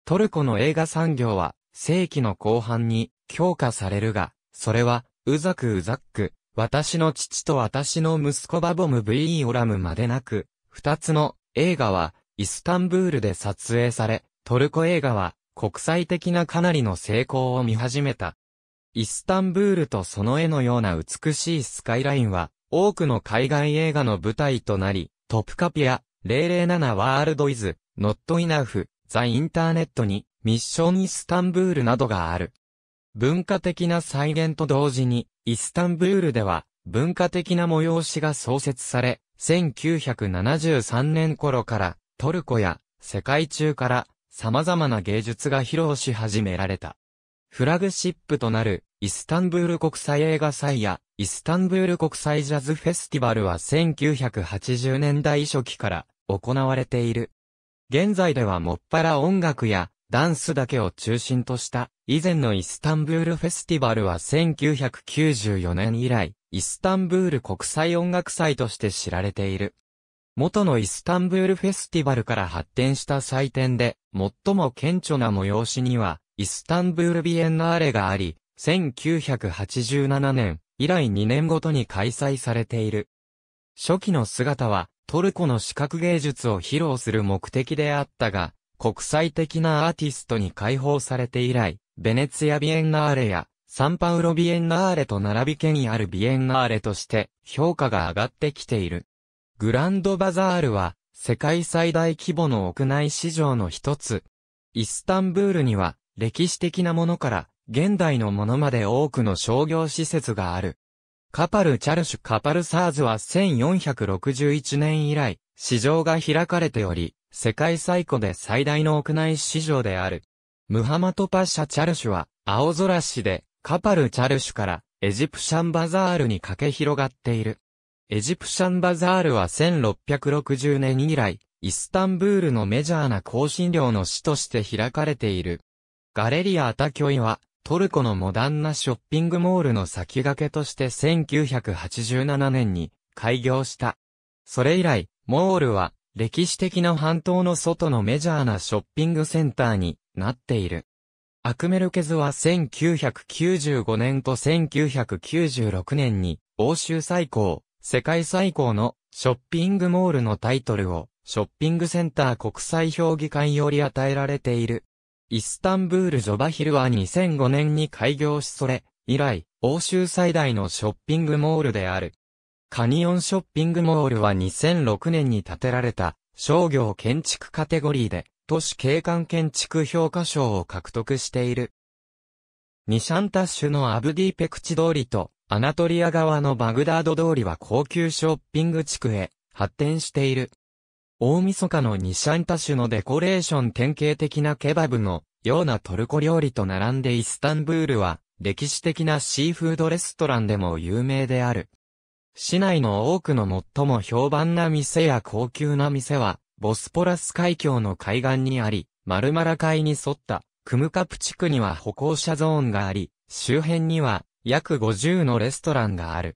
トルコの映画産業は世紀の後半に強化されるが、それは、うざくうざく、私の父と私の息子バボム VE オラムまでなく、二つの映画は、イスタンブールで撮影され、トルコ映画は、国際的なかなりの成功を見始めた。イスタンブールとその絵のような美しいスカイラインは、多くの海外映画の舞台となり、トップカピア、007ワールドイズ、ノットイナフ、ザ・インターネットに、ミッションイスタンブールなどがある。文化的な再現と同時に、イスタンブールでは、文化的な催しが創設され、1973年頃からトルコや世界中から様々な芸術が披露し始められた。フラグシップとなるイスタンブール国際映画祭やイスタンブール国際ジャズフェスティバルは1980年代初期から行われている。現在ではもっぱら音楽やダンスだけを中心とした、以前のイスタンブールフェスティバルは1994年以来、イスタンブール国際音楽祭として知られている。元のイスタンブールフェスティバルから発展した祭典で、最も顕著な催しには、イスタンブールビエンナーレがあり、1987年以来2年ごとに開催されている。初期の姿は、トルコの視覚芸術を披露する目的であったが、国際的なアーティストに解放されて以来、ベネツィア・ビエンナーレや、サンパウロ・ビエンナーレと並び県にあるビエンナーレとして評価が上がってきている。グランドバザールは世界最大規模の屋内市場の一つ。イスタンブールには歴史的なものから現代のものまで多くの商業施設がある。カパル・チャルシュ・カパル・サーズは1461年以来市場が開かれており、世界最古で最大の屋内市場である。ムハマトパッシャチャルシュは、青空市で、カパルチャルシュから、エジプシャンバザールに駆け広がっている。エジプシャンバザールは1660年以来、イスタンブールのメジャーな香辛料の市として開かれている。ガレリア・アタキョイは、トルコのモダンなショッピングモールの先駆けとして1987年に開業した。それ以来、モールは歴史的な半島の外のメジャーなショッピングセンターになっている。アクメルケズは1995年と1996年に欧州最高、世界最高のショッピングモールのタイトルをショッピングセンター国際評議会より与えられている。イスタンブールジョバヒルは2005年に開業しそれ、以来、欧州最大のショッピングモールである。カニオンショッピングモールは2006年に建てられた商業建築カテゴリーで都市景観建築評価賞を獲得している。ニシャンタッシュのアブディペクチ通りとアナトリア側のバグダード通りは高級ショッピング地区へ発展している。大晦日のニシャンタッシュのデコレーション典型的なケバブのようなトルコ料理と並んでイスタンブールは歴史的なシーフードレストランでも有名である。市内の多くの最も評判な店や高級な店は、ボスポラス海峡の海岸にあり、マルマラ海に沿った、クムカプ地区には歩行者ゾーンがあり、周辺には約50のレストランがある。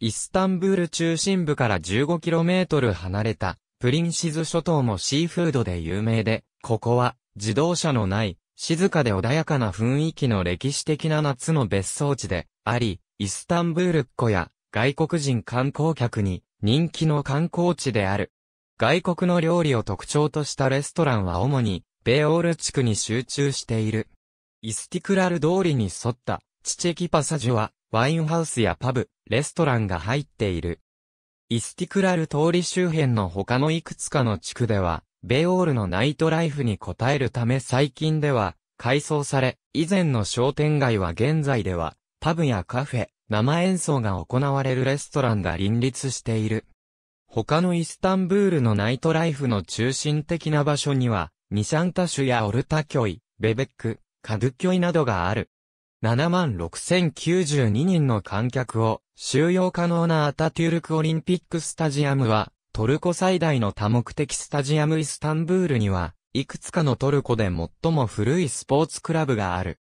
イスタンブール中心部から 15km 離れたプリンシズ諸島もシーフードで有名で、ここは自動車のない静かで穏やかな雰囲気の歴史的な夏の別荘地であり、イスタンブールっ子や外国人観光客に人気の観光地である。外国の料理を特徴としたレストランは主に、ベオール地区に集中している。イスティクラル通りに沿った、チチェキパサジュは、ワインハウスやパブ、レストランが入っている。イスティクラル通り周辺の他のいくつかの地区では、ベオールのナイトライフに応えるため最近では、改装され、以前の商店街は現在では、パブやカフェ、生演奏が行われるレストランが林立している。他のイスタンブールのナイトライフの中心的な場所には、ニシャンタシュやオルタキョイ、ベベック、カドゥキョイなどがある。76,092人の観客を収容可能なアタトゥルクオリンピックスタジアムは、トルコ最大の多目的スタジアムイスタンブールには、いくつかのトルコで最も古いスポーツクラブがある。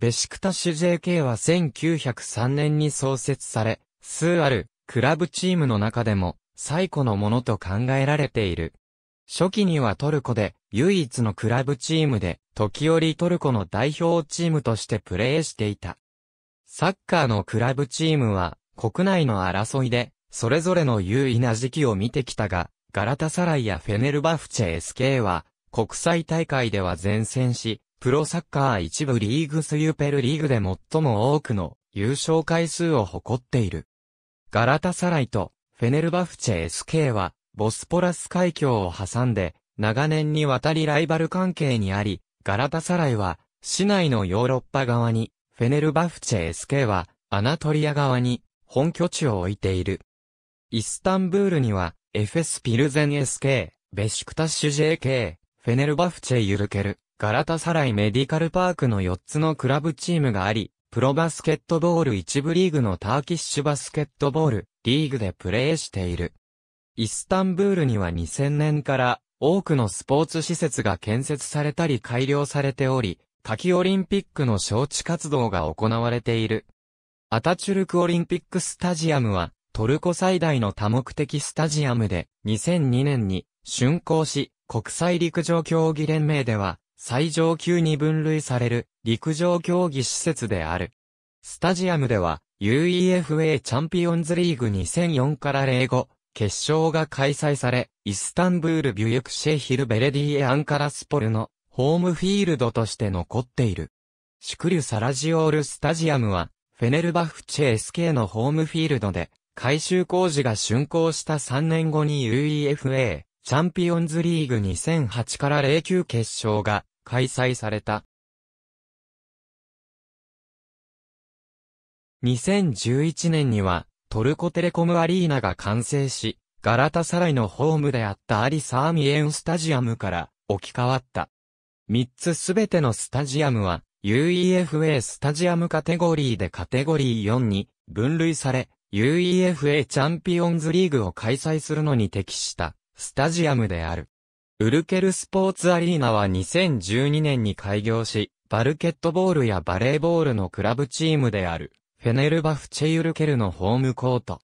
ベシクタシュ JK は1903年に創設され、数あるクラブチームの中でも最古のものと考えられている。初期にはトルコで唯一のクラブチームで、時折トルコの代表チームとしてプレーしていた。サッカーのクラブチームは国内の争いで、それぞれの優位な時期を見てきたが、ガラタサライやフェネルバフチェ SK は国際大会では前線し、プロサッカー一部リーグスユーペルリーグで最も多くの優勝回数を誇っている。ガラタサライとフェネルバフチェ SK はボスポラス海峡を挟んで長年にわたりライバル関係にあり、ガラタサライは市内のヨーロッパ側に、フェネルバフチェ SK はアナトリア側に本拠地を置いている。イスタンブールにはエフェスピルゼン SK、ベシクタッシュ JK、フェネルバフチェユルケル、ガラタサライメディカルパークの4つのクラブチームがあり、プロバスケットボール1部リーグのターキッシュバスケットボールリーグでプレーしている。イスタンブールには2000年から多くのスポーツ施設が建設されたり改良されており、夏季オリンピックの招致活動が行われている。アタチュルクオリンピックスタジアムはトルコ最大の多目的スタジアムで2002年に竣工し、国際陸上競技連盟では最上級に分類される陸上競技施設である。スタジアムでは UEFA チャンピオンズリーグ2004から05決勝が開催され、イスタンブールビュユクシェヒルベレディエアンカラスポルのホームフィールドとして残っている。シクリュサラジオールスタジアムはフェネルバフチェ SK のホームフィールドで改修工事が竣工した3年後に UEFA チャンピオンズリーグ2008から09決勝が開催された。2011年には、トルコテレコムアリーナが完成し、ガラタサライのホームであったアリサーミエンスタジアムから置き換わった。3つすべてのスタジアムは UEFA スタジアムカテゴリーでカテゴリー4に分類され、UEFA チャンピオンズリーグを開催するのに適したスタジアムである。ウルケルスポーツアリーナは2012年に開業し、バルケットボールやバレーボールのクラブチームである、フェネルバフチェウルケルのホームコート。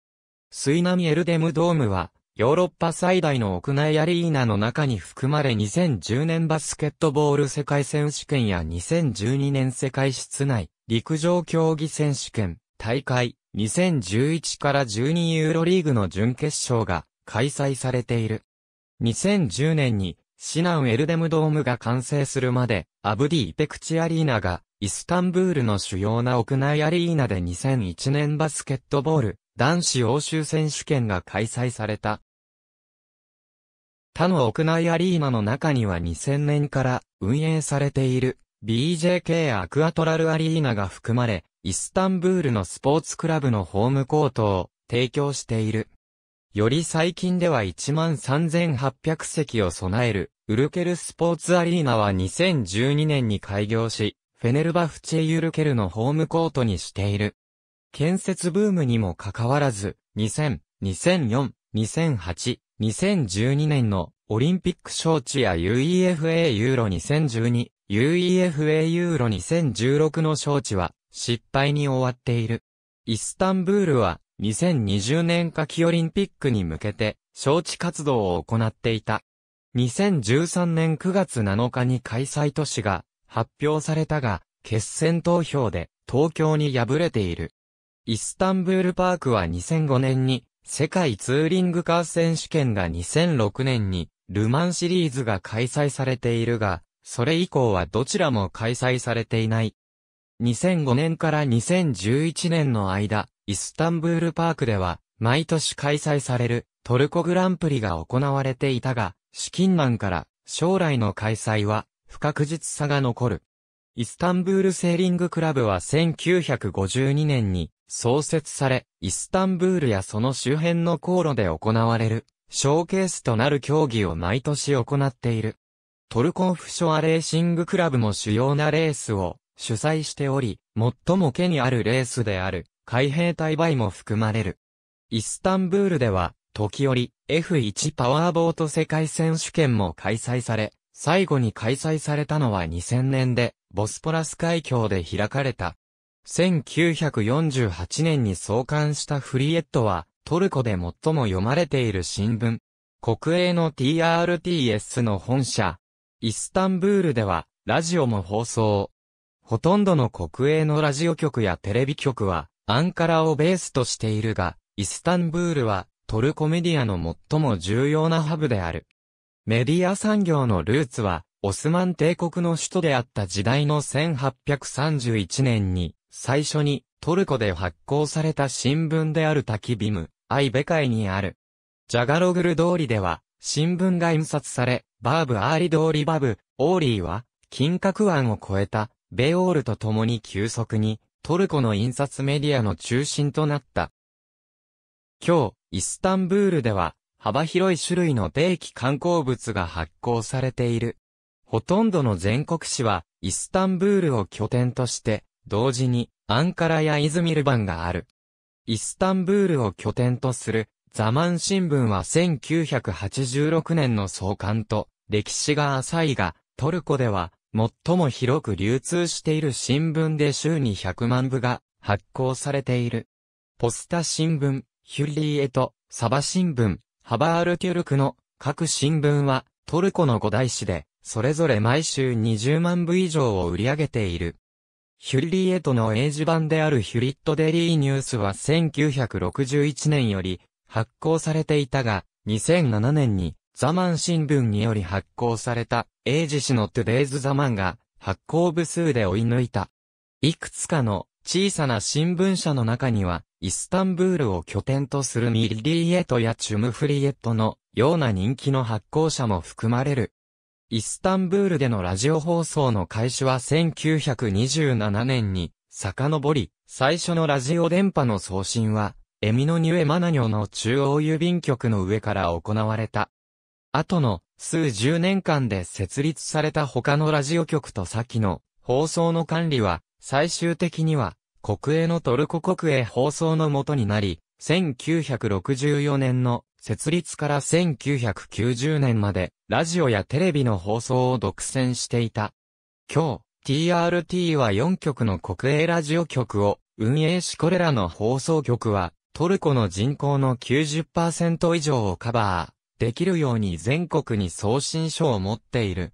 スイナミエルデムドームは、ヨーロッパ最大の屋内アリーナの中に含まれ2010年バスケットボール世界選手権や2012年世界室内陸上競技選手権大会2011から12ユーロリーグの準決勝が開催されている。2010年に、シナウエルデムドームが完成するまで、アブディ・イペクチアリーナが、イスタンブールの主要な屋内アリーナで2001年バスケットボール、男子欧州選手権が開催された。他の屋内アリーナの中には2000年から運営されている BJK アクアトラルアリーナが含まれ、イスタンブールのスポーツクラブのホームコートを提供している。より最近では13,800席を備える、ウルケルスポーツアリーナは2012年に開業し、フェネルバフチェユルケルのホームコートにしている。建設ブームにもかかわらず、2000、2004、2008、2012年のオリンピック招致や UEFA ユーロ2012、UEFA ユーロ2016の招致は失敗に終わっている。イスタンブールは2020年夏季オリンピックに向けて、招致活動を行っていた。2013年9月7日に開催都市が発表されたが、決戦投票で東京に敗れている。イスタンブールパークは2005年に世界ツーリングカー選手権が2006年にルマンシリーズが開催されているが、それ以降はどちらも開催されていない。2005年から2011年の間、イスタンブールパークでは、毎年開催されるトルコグランプリが行われていたが、資金難から将来の開催は不確実さが残る。イスタンブールセーリングクラブは1952年に創設され、イスタンブールやその周辺の航路で行われるショーケースとなる競技を毎年行っている。トルコンフショアレーシングクラブも主要なレースを主催しており、最も毛にあるレースである、海兵隊バイも含まれる。イスタンブールでは、時折、F1 パワーボート世界選手権も開催され、最後に開催されたのは2000年で、ボスポラス海峡で開かれた。1948年に創刊したフリエットは、トルコで最も読まれている新聞。国営の TRTS の本社。イスタンブールでは、ラジオも放送。ほとんどの国営のラジオ局やテレビ局は、アンカラをベースとしているが、イスタンブールは、トルコメディアの最も重要なハブである。メディア産業のルーツは、オスマン帝国の首都であった時代の1831年に、最初にトルコで発行された新聞であるタキビム、アイベカイにある。ジャガログル通りでは、新聞が印刷され、バーブアーリ通りバブ、オーリーは、金閣湾を越えた、ベオールと共に急速に、トルコの印刷メディアの中心となった。今日、イスタンブールでは、幅広い種類の定期観光物が発行されている。ほとんどの全国紙は、イスタンブールを拠点として、同時に、アンカラやイズミル版がある。イスタンブールを拠点とする、ザマン新聞は1986年の創刊と、歴史が浅いが、トルコでは、最も広く流通している新聞で週に100万部が発行されている。ポスタ新聞、ヒュリーエト、サバ新聞、ハバールキュルクの各新聞はトルコの五大市で、それぞれ毎週20万部以上を売り上げている。ヒュリーエトの英字版であるヒュリットデリーニュースは1961年より発行されていたが、2007年にザマン新聞により発行された、英字氏のトゥデイズザマンが、発行部数で追い抜いた。いくつかの小さな新聞社の中には、イスタンブールを拠点とするミリリエトやチュムフリエットのような人気の発行者も含まれる。イスタンブールでのラジオ放送の開始は1927年に遡り、最初のラジオ電波の送信は、エミノニュエマナニョの中央郵便局の上から行われた。後の数十年間で設立された他のラジオ局と先の放送の管理は最終的には国営のトルコ国営放送のもとになり、1964年の設立から1990年までラジオやテレビの放送を独占していた。今日、TRT は4局の国営ラジオ局を運営しこれらの放送局はトルコの人口の90%以上をカバー。できるように全国に送信所を持っている。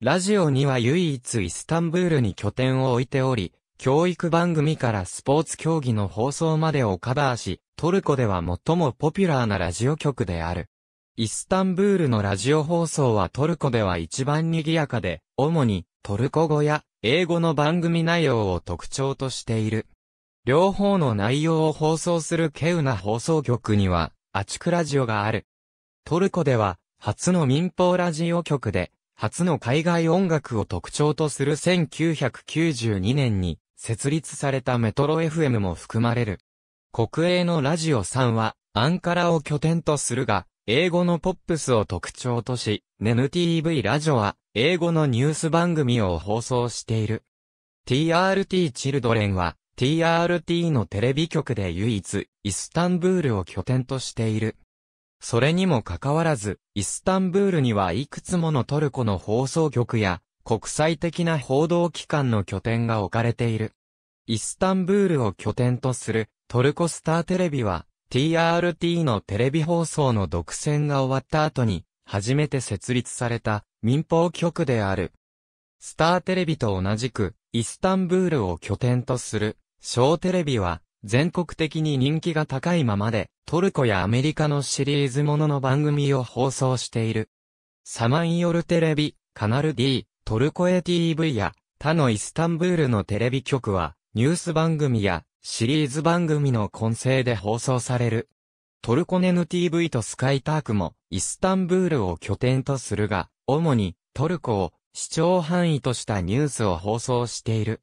ラジオには唯一イスタンブールに拠点を置いており、教育番組からスポーツ競技の放送までをカバーし、トルコでは最もポピュラーなラジオ局である。イスタンブールのラジオ放送はトルコでは一番賑やかで、主にトルコ語や英語の番組内容を特徴としている。両方の内容を放送するケウナ放送局には、アチクラジオがある。トルコでは、初の民放ラジオ局で、初の海外音楽を特徴とする1992年に、設立されたメトロ FM も含まれる。国営のラジオ3は、アンカラを拠点とするが、英語のポップスを特徴とし、n TV ラジオは、英語のニュース番組を放送している。TRT チルドレンは、TRT のテレビ局で唯一、イスタンブールを拠点としている。それにもかかわらず、イスタンブールにはいくつものトルコの放送局や国際的な報道機関の拠点が置かれている。イスタンブールを拠点とするトルコスターテレビは TRT のテレビ放送の独占が終わった後に初めて設立された民放局である。スターテレビと同じくイスタンブールを拠点とする小テレビは全国的に人気が高いままで、トルコやアメリカのシリーズものの番組を放送している。サマンヨルテレビ、カナル D、トルコ ATV や、他のイスタンブールのテレビ局は、ニュース番組や、シリーズ番組の混成で放送される。トルコネヌ TV とスカイタークも、イスタンブールを拠点とするが、主に、トルコを、視聴範囲としたニュースを放送している。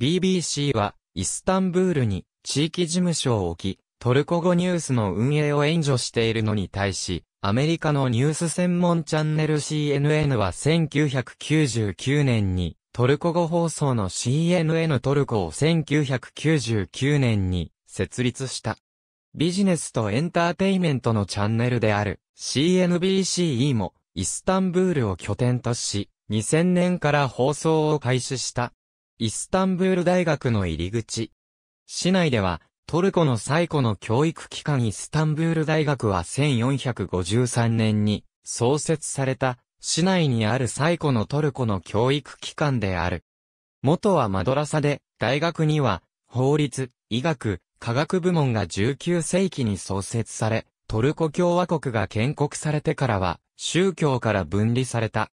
BBC は、イスタンブールに地域事務所を置き、トルコ語ニュースの運営を援助しているのに対し、アメリカのニュース専門チャンネル CNN は1999年に、トルコ語放送の CNN トルコを1999年に設立した。ビジネスとエンターテイメントのチャンネルである CNBCE もイスタンブールを拠点とし、2000年から放送を開始した。イスタンブール大学の入り口。市内では、トルコの最古の教育機関イスタンブール大学は1453年に創設された市内にある最古のトルコの教育機関である。元はマドラサで、大学には法律、医学、科学部門が19世紀に創設され、トルコ共和国が建国されてからは宗教から分離された。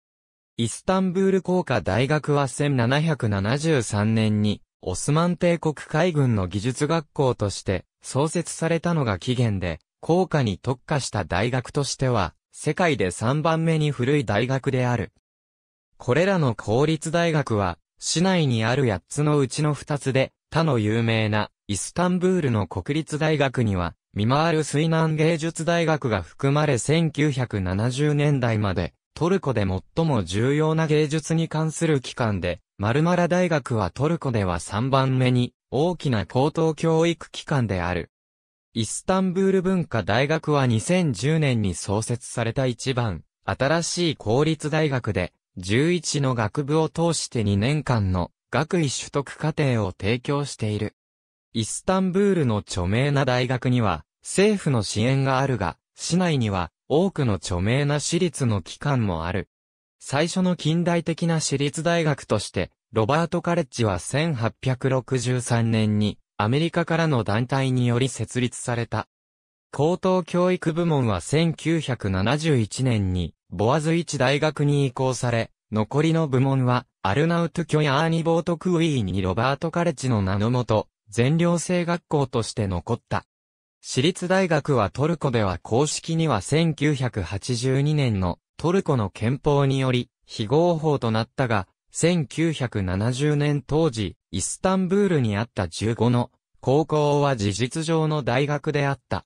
イスタンブール工科大学は1773年に、オスマン帝国海軍の技術学校として創設されたのが起源で、工科に特化した大学としては、世界で3番目に古い大学である。これらの公立大学は、市内にある8つのうちの2つで、他の有名なイスタンブールの国立大学には、見回る水難芸術大学が含まれ1970年代までトルコで最も重要な芸術に関する機関で、マルマラ大学はトルコでは3番目に大きな高等教育機関である。イスタンブール文化大学は2010年に創設された一番新しい公立大学で11の学部を通して2年間の学位取得課程を提供している。イスタンブールの著名な大学には政府の支援があるが、市内には多くの著名な私立の機関もある。最初の近代的な私立大学として、ロバートカレッジは1863年にアメリカからの団体により設立された。高等教育部門は1971年にボアズイチ大学に移行され、残りの部門はアルナウトキョヤーニボートクウィーにロバートカレッジの名のもと、全寮制学校として残った。私立大学はトルコでは公式には1982年のトルコの憲法により非合法となったが、1970年当時、イスタンブールにあった15の高校は事実上の大学であった。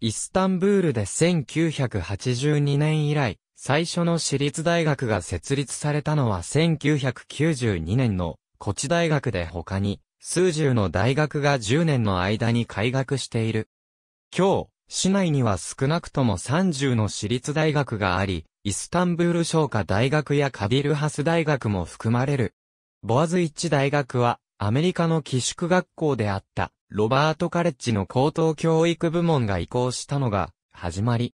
イスタンブールで1982年以来、最初の私立大学が設立されたのは1992年のコチ大学で他に、数十の大学が10年の間に開学している。今日、市内には少なくとも30の私立大学があり、イスタンブール商科大学やカビルハス大学も含まれる。ボアズイッチ大学は、アメリカの寄宿学校であった、ロバートカレッジの高等教育部門が移行したのが、始まり。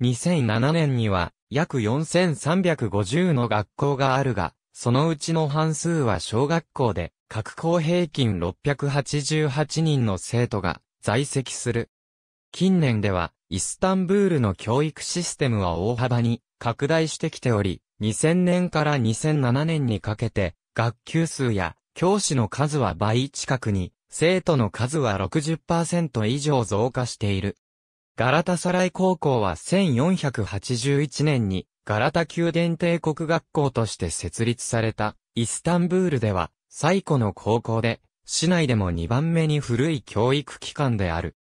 2007年には、約4350の学校があるが、そのうちの半数は小学校で、各校平均688人の生徒が在籍する。近年では、イスタンブールの教育システムは大幅に拡大してきており、2000年から2007年にかけて、学級数や教師の数は倍近くに、生徒の数は60%以上増加している。ガラタサライ高校は1481年にガラタ宮殿帝国学校として設立されたイスタンブールでは最古の高校で市内でも2番目に古い教育機関である。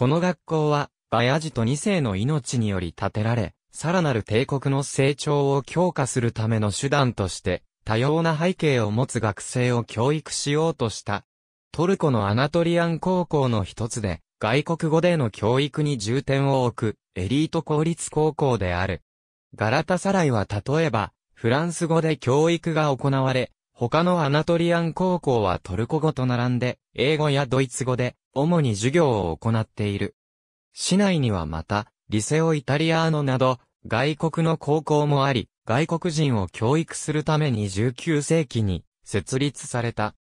この学校は、バヤジト2世の命により建てられ、さらなる帝国の成長を強化するための手段として、多様な背景を持つ学生を教育しようとした。トルコのアナトリアン高校の一つで、外国語での教育に重点を置く、エリート公立高校である。ガラタサライは例えば、フランス語で教育が行われ、他のアナトリアン高校はトルコ語と並んで、英語やドイツ語で、主に授業を行っている。市内にはまた、リセオイタリアーノなど、外国の高校もあり、外国人を教育するために19世紀に設立された。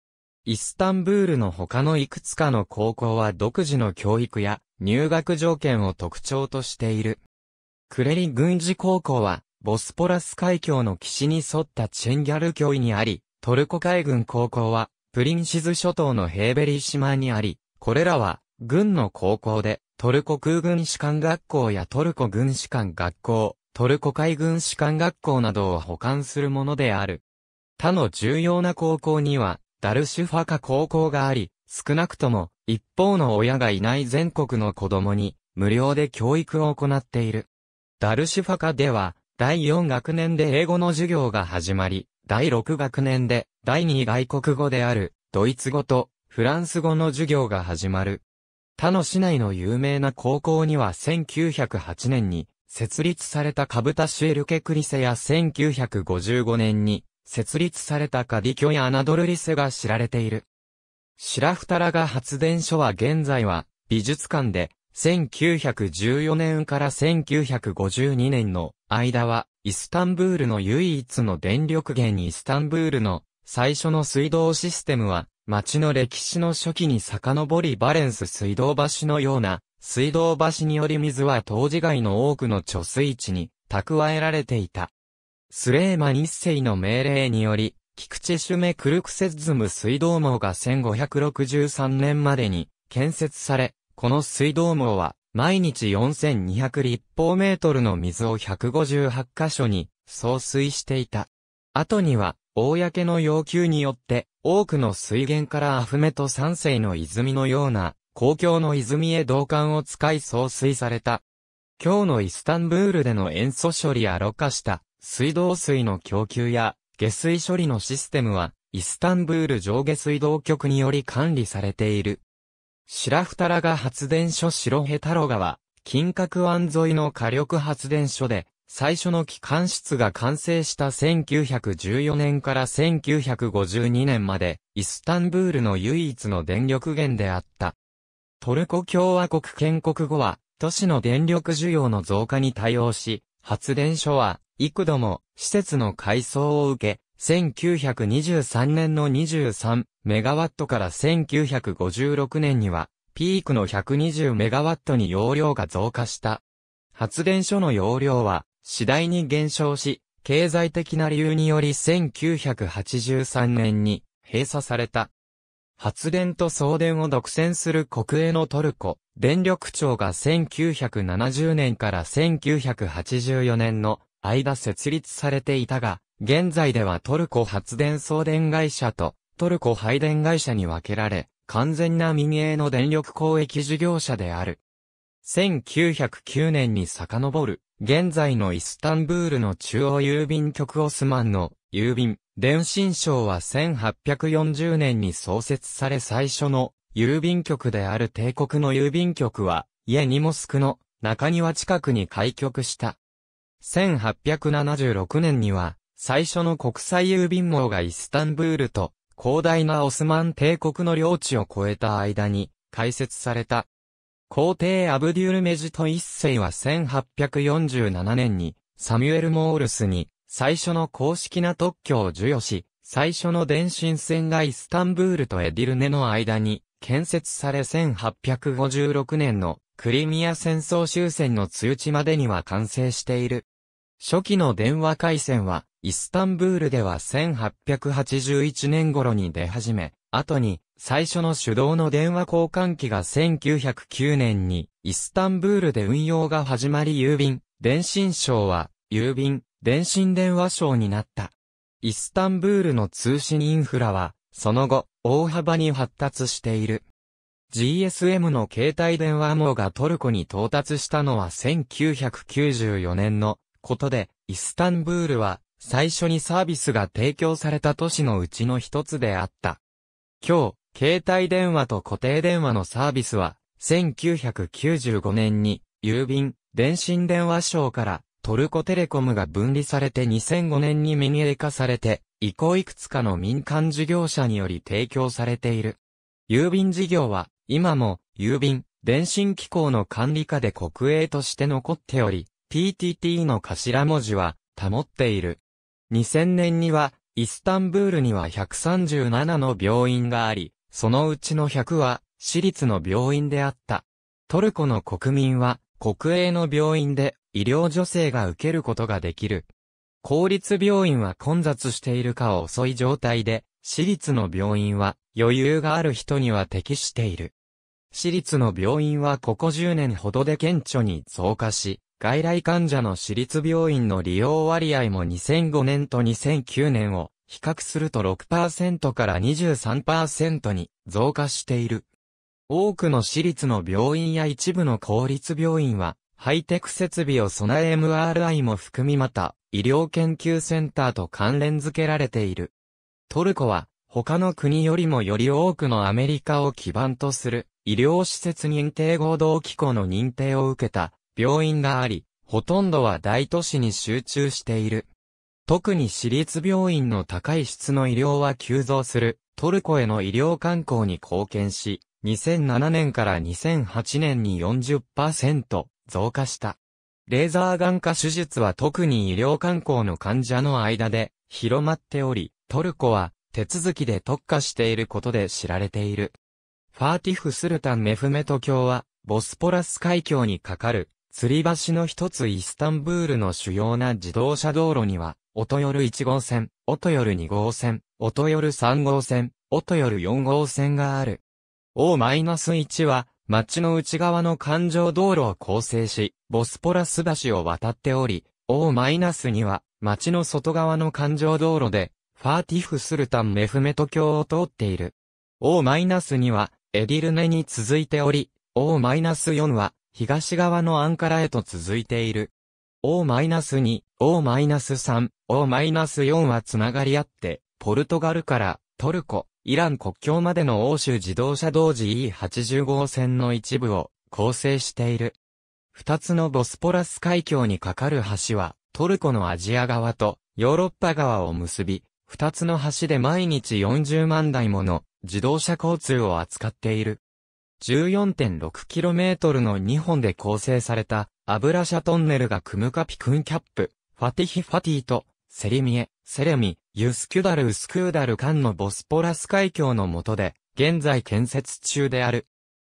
イスタンブールの他のいくつかの高校は独自の教育や入学条件を特徴としている。クレリ軍事高校は、ボスポラス海峡の岸に沿ったチェンギャル教にあり、トルコ海軍高校は、プリンシズ諸島のヘーベリー島にあり、これらは、軍の高校で、トルコ空軍士官学校やトルコ軍士官学校、トルコ海軍士官学校などを保管するものである。他の重要な高校には、ダルシュファカ高校があり、少なくとも、一方の親がいない全国の子供に、無料で教育を行っている。ダルシュファカでは、第4学年で英語の授業が始まり、第6学年で、第2外国語である、ドイツ語とフランス語の授業が始まる。他の市内の有名な高校には1908年に設立されたカブタシュエルケクリセや1955年に設立されたカディキョやアナドルリセが知られている。シラフタラガ発電所は現在は美術館で1914年から1952年の間はイスタンブールの唯一の電力源イスタンブールの最初の水道システムは町の歴史の初期に遡りバレンス水道橋のような、水道橋により水は当時外の多くの貯水池に蓄えられていた。スレーマン一世の命令により、菊池シュメクルクセズム水道網が1563年までに建設され、この水道網は毎日4200立方メートルの水を158箇所に送水していた。後には、公の要求によって、多くの水源からアフメト三世の泉のような、公共の泉へ導管を使い送水された。今日のイスタンブールでの塩素処理やろ過した水道水の供給や下水処理のシステムはイスタンブール上下水道局により管理されている。シラフタラガ発電所白ヘタロガは閣湾沿いの火力発電所で最初の機関室が完成した1914年から1952年まで、イスタンブールの唯一の電力源であった。トルコ共和国建国後は、都市の電力需要の増加に対応し、発電所は、幾度も、施設の改装を受け、1923年の23メガワットから1956年には、ピークの120メガワットに容量が増加した。発電所の容量は、次第に減少し、経済的な理由により1983年に閉鎖された。発電と送電を独占する国営のトルコ、電力庁が1970年から1984年の間設立されていたが、現在ではトルコ発電送電会社とトルコ配電会社に分けられ、完全な民営の電力公益事業者である。1909年に遡る現在のイスタンブールの中央郵便局オスマンの郵便、電信省は1840年に創設され最初の郵便局である帝国の郵便局は、イエニモスクの中庭近くに開局した。1876年には、最初の国際郵便網がイスタンブールと広大なオスマン帝国の領地を超えた間に開設された。皇帝アブデュール・メジト一世は1847年にサミュエル・モールスに最初の公式な特許を授与し、最初の電信線がイスタンブールとエディルネの間に建設され1856年のクリミア戦争終戦の通知までには完成している。初期の電話回線はイスタンブールでは1881年頃に出始め、後に最初の手動の電話交換機が1909年にイスタンブールで運用が始まり郵便、電信省は郵便、電信電話省になった。イスタンブールの通信インフラは、その後、大幅に発達している。GSM の携帯電話網がトルコに到達したのは1994年のことで、イスタンブールは最初にサービスが提供された都市のうちの一つであった。今日、携帯電話と固定電話のサービスは、1995年に、郵便、電信電話省からトルコテレコムが分離されて2005年に民営化されて、以降いくつかの民間事業者により提供されている。郵便事業は、今も、郵便、電信機構の管理下で国営として残っており、PTT の頭文字は、保っている。2000年には、イスタンブールには137の病院があり、そのうちの100は、私立の病院であった。トルコの国民は、国営の病院で、医療助成が受けることができる。公立病院は混雑しているか遅い状態で、私立の病院は余裕がある人には適している。私立の病院はここ10年ほどで顕著に増加し、外来患者の私立病院の利用割合も2005年と2009年を比較すると6%から23%に増加している。多くの私立の病院や一部の公立病院は、ハイテク設備を備え MRI も含みまた、医療研究センターと関連づけられている。トルコは、他の国よりもより多くのアメリカを基盤とする、医療施設認定合同機構の認定を受けた、病院があり、ほとんどは大都市に集中している。特に私立病院の高い質の医療は急増する、トルコへの医療観光に貢献し、2007年から2008年に40%増加した。レーザー眼科手術は特に医療観光の患者の間で広まっており、トルコは手続きで特化していることで知られている。ファーティフ・スルタン・メフメト教は、ボスポラス海峡にかかる吊り橋の一つイスタンブールの主要な自動車道路には、音よる1号線、音よる2号線、音よる3号線、音よる4号線がある。O-1 は、街の内側の環状道路を構成し、ボスポラス橋を渡っており、O-2 は、街の外側の環状道路で、ファーティフ・スルタン・メフメト橋を通っている。O-2 は、エディルネに続いており、O-4 は、東側のアンカラへと続いている。O-2、O-3、O-4 はつながり合って、ポルトガルからトルコ、イラン国境までの欧州自動車同時 E85 号線の一部を構成している。二つのボスポラス海峡に架かる橋は、トルコのアジア側とヨーロッパ側を結び、二つの橋で毎日40万台もの自動車交通を扱っている。14.6km の2本で構成された、アブラシャトンネルがクムカピクンキャップ、ファティヒファティと、セリミエ、セレミ、ユスキュダル・ウスクーダル間のボスポラス海峡の下で、現在建設中である。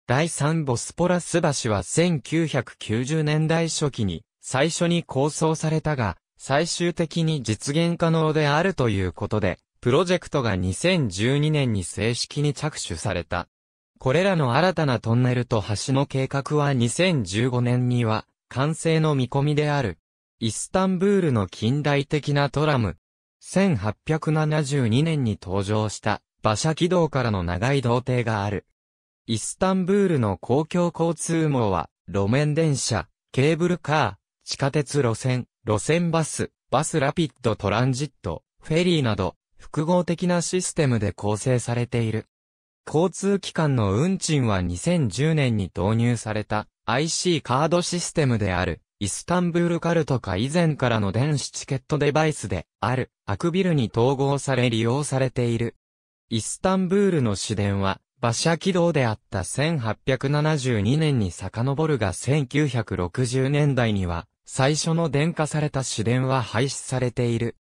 第3ボスポラス橋は1990年代初期に最初に構想されたが、最終的に実現可能であるということで、プロジェクトが2012年に正式に着手された。これらの新たなトンネルと橋の計画は2015年には完成の見込みである。イスタンブールの近代的なトラム。1872年に登場した馬車軌道からの長い道程がある。イスタンブールの公共交通網は路面電車、ケーブルカー、地下鉄路線、路線バス、バスラピッドトランジット、フェリーなど複合的なシステムで構成されている。交通機関の運賃は2010年に導入された IC カードシステムである、イスタンブールカルトか以前からの電子チケットデバイスである、アクビルに統合され利用されている。イスタンブールの市電は、馬車軌道であった1872年に遡るが1960年代には、最初の電化された市電は廃止されている。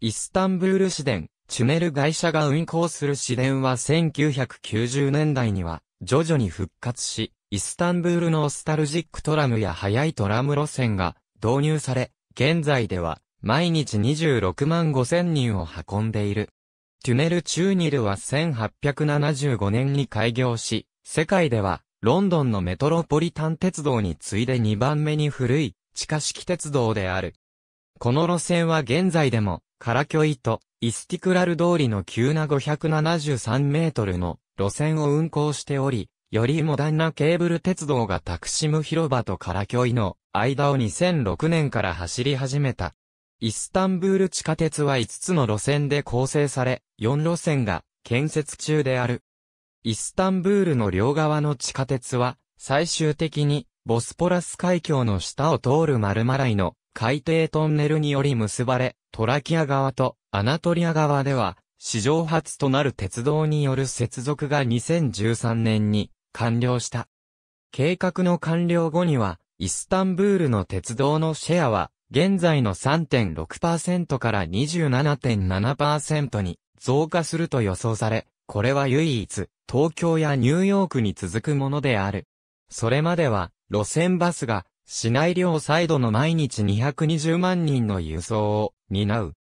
イスタンブール市電、チュメル会社が運行する市電は1990年代には徐々に復活し、イスタンブールノスタルジックトラムや速いトラム路線が導入され、現在では毎日26万5千人を運んでいる。チュネルチューニルは1875年に開業し、世界ではロンドンのメトロポリタン鉄道に次いで2番目に古い地下式鉄道である。この路線は現在でも、カラキョイとイスティクラル通りの急な573メートルの路線を運行しており、よりモダンなケーブル鉄道がタクシム広場とカラキョイの間を2006年から走り始めた。イスタンブール地下鉄は5つの路線で構成され、4路線が建設中である。イスタンブールの両側の地下鉄は、最終的にボスポラス海峡の下を通るマルマライの海底トンネルにより結ばれ、トラキア側とアナトリア側では、史上初となる鉄道による接続が2013年に完了した。計画の完了後には、イスタンブールの鉄道のシェアは、現在の3.6%から27.7%に増加すると予想され、これは唯一、東京やニューヨークに続くものである。それまでは、路線バスが市内両サイドの毎日220万人の輸送を担う。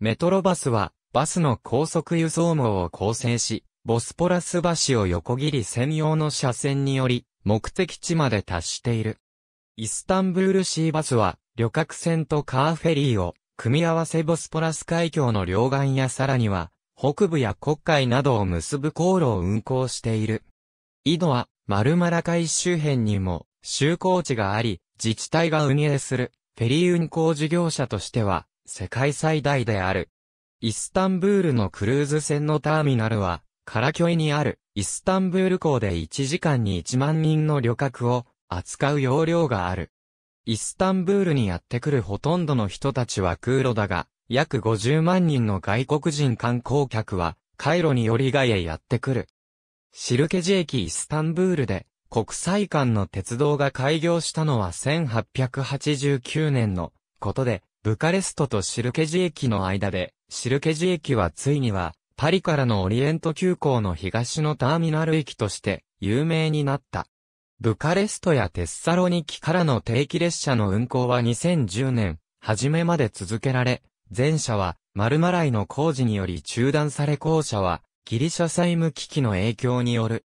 メトロバスは、バスの高速輸送網を構成し、ボスポラス橋を横切り専用の車線により、目的地まで達している。イスタンブールシーバスは、旅客船とカーフェリーを、組み合わせボスポラス海峡の両岸やさらには、北部や国海などを結ぶ航路を運行している。井戸は、マルマラ海周辺にも、就航地があり、自治体が運営するフェリー運航事業者としては世界最大である。イスタンブールのクルーズ船のターミナルはカラキョイにあるイスタンブール港で1時間に1万人の旅客を扱う容量がある。イスタンブールにやってくるほとんどの人たちは空路だが、約50万人の外国人観光客は、カイロによりがへやってくる。シルケジ駅イスタンブールで、国際間の鉄道が開業したのは1889年のことで、ブカレストとシルケジ駅の間で、シルケジ駅はついには、パリからのオリエント急行の東のターミナル駅として有名になった。ブカレストやテッサロニキからの定期列車の運行は2010年、初めまで続けられ、前者はマルマライの工事により中断され後者はギリシャ債務危機の影響による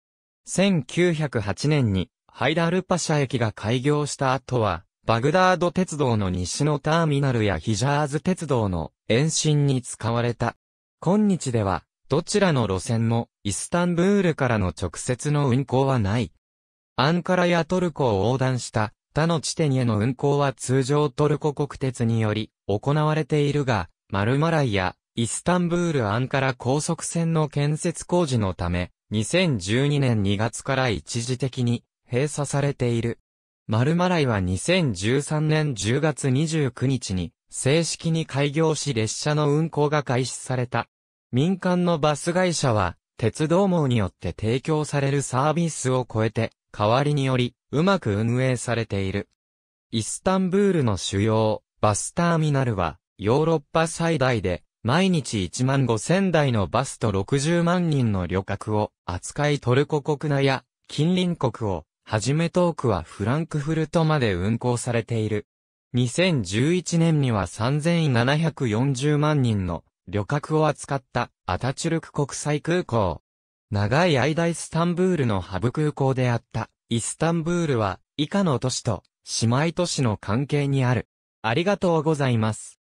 1908年にハイダルパシャ駅が開業した後は、バグダード鉄道の西のターミナルやヒジャーズ鉄道の延伸に使われた。今日では、どちらの路線も、イスタンブールからの直接の運行はない。アンカラやトルコを横断した他の地点への運行は通常トルコ国鉄により行われているが、マルマライやイスタンブールアンカラ高速線の建設工事のため、2012年2月から一時的に閉鎖されている。マルマライは2013年10月29日に正式に開業し列車の運行が開始された。民間のバス会社は鉄道網によって提供されるサービスを超えて代わりによりうまく運営されている。イスタンブールの主要バスターミナルはヨーロッパ最大で毎日1万5000台のバスと60万人の旅客を扱いトルコ国内や近隣国をはじめ遠くはフランクフルトまで運行されている。2011年には3740万人の旅客を扱ったアタチュルク国際空港。長い間イスタンブールのハブ空港であったイスタンブールは以下の都市と姉妹都市の関係にある。ありがとうございます。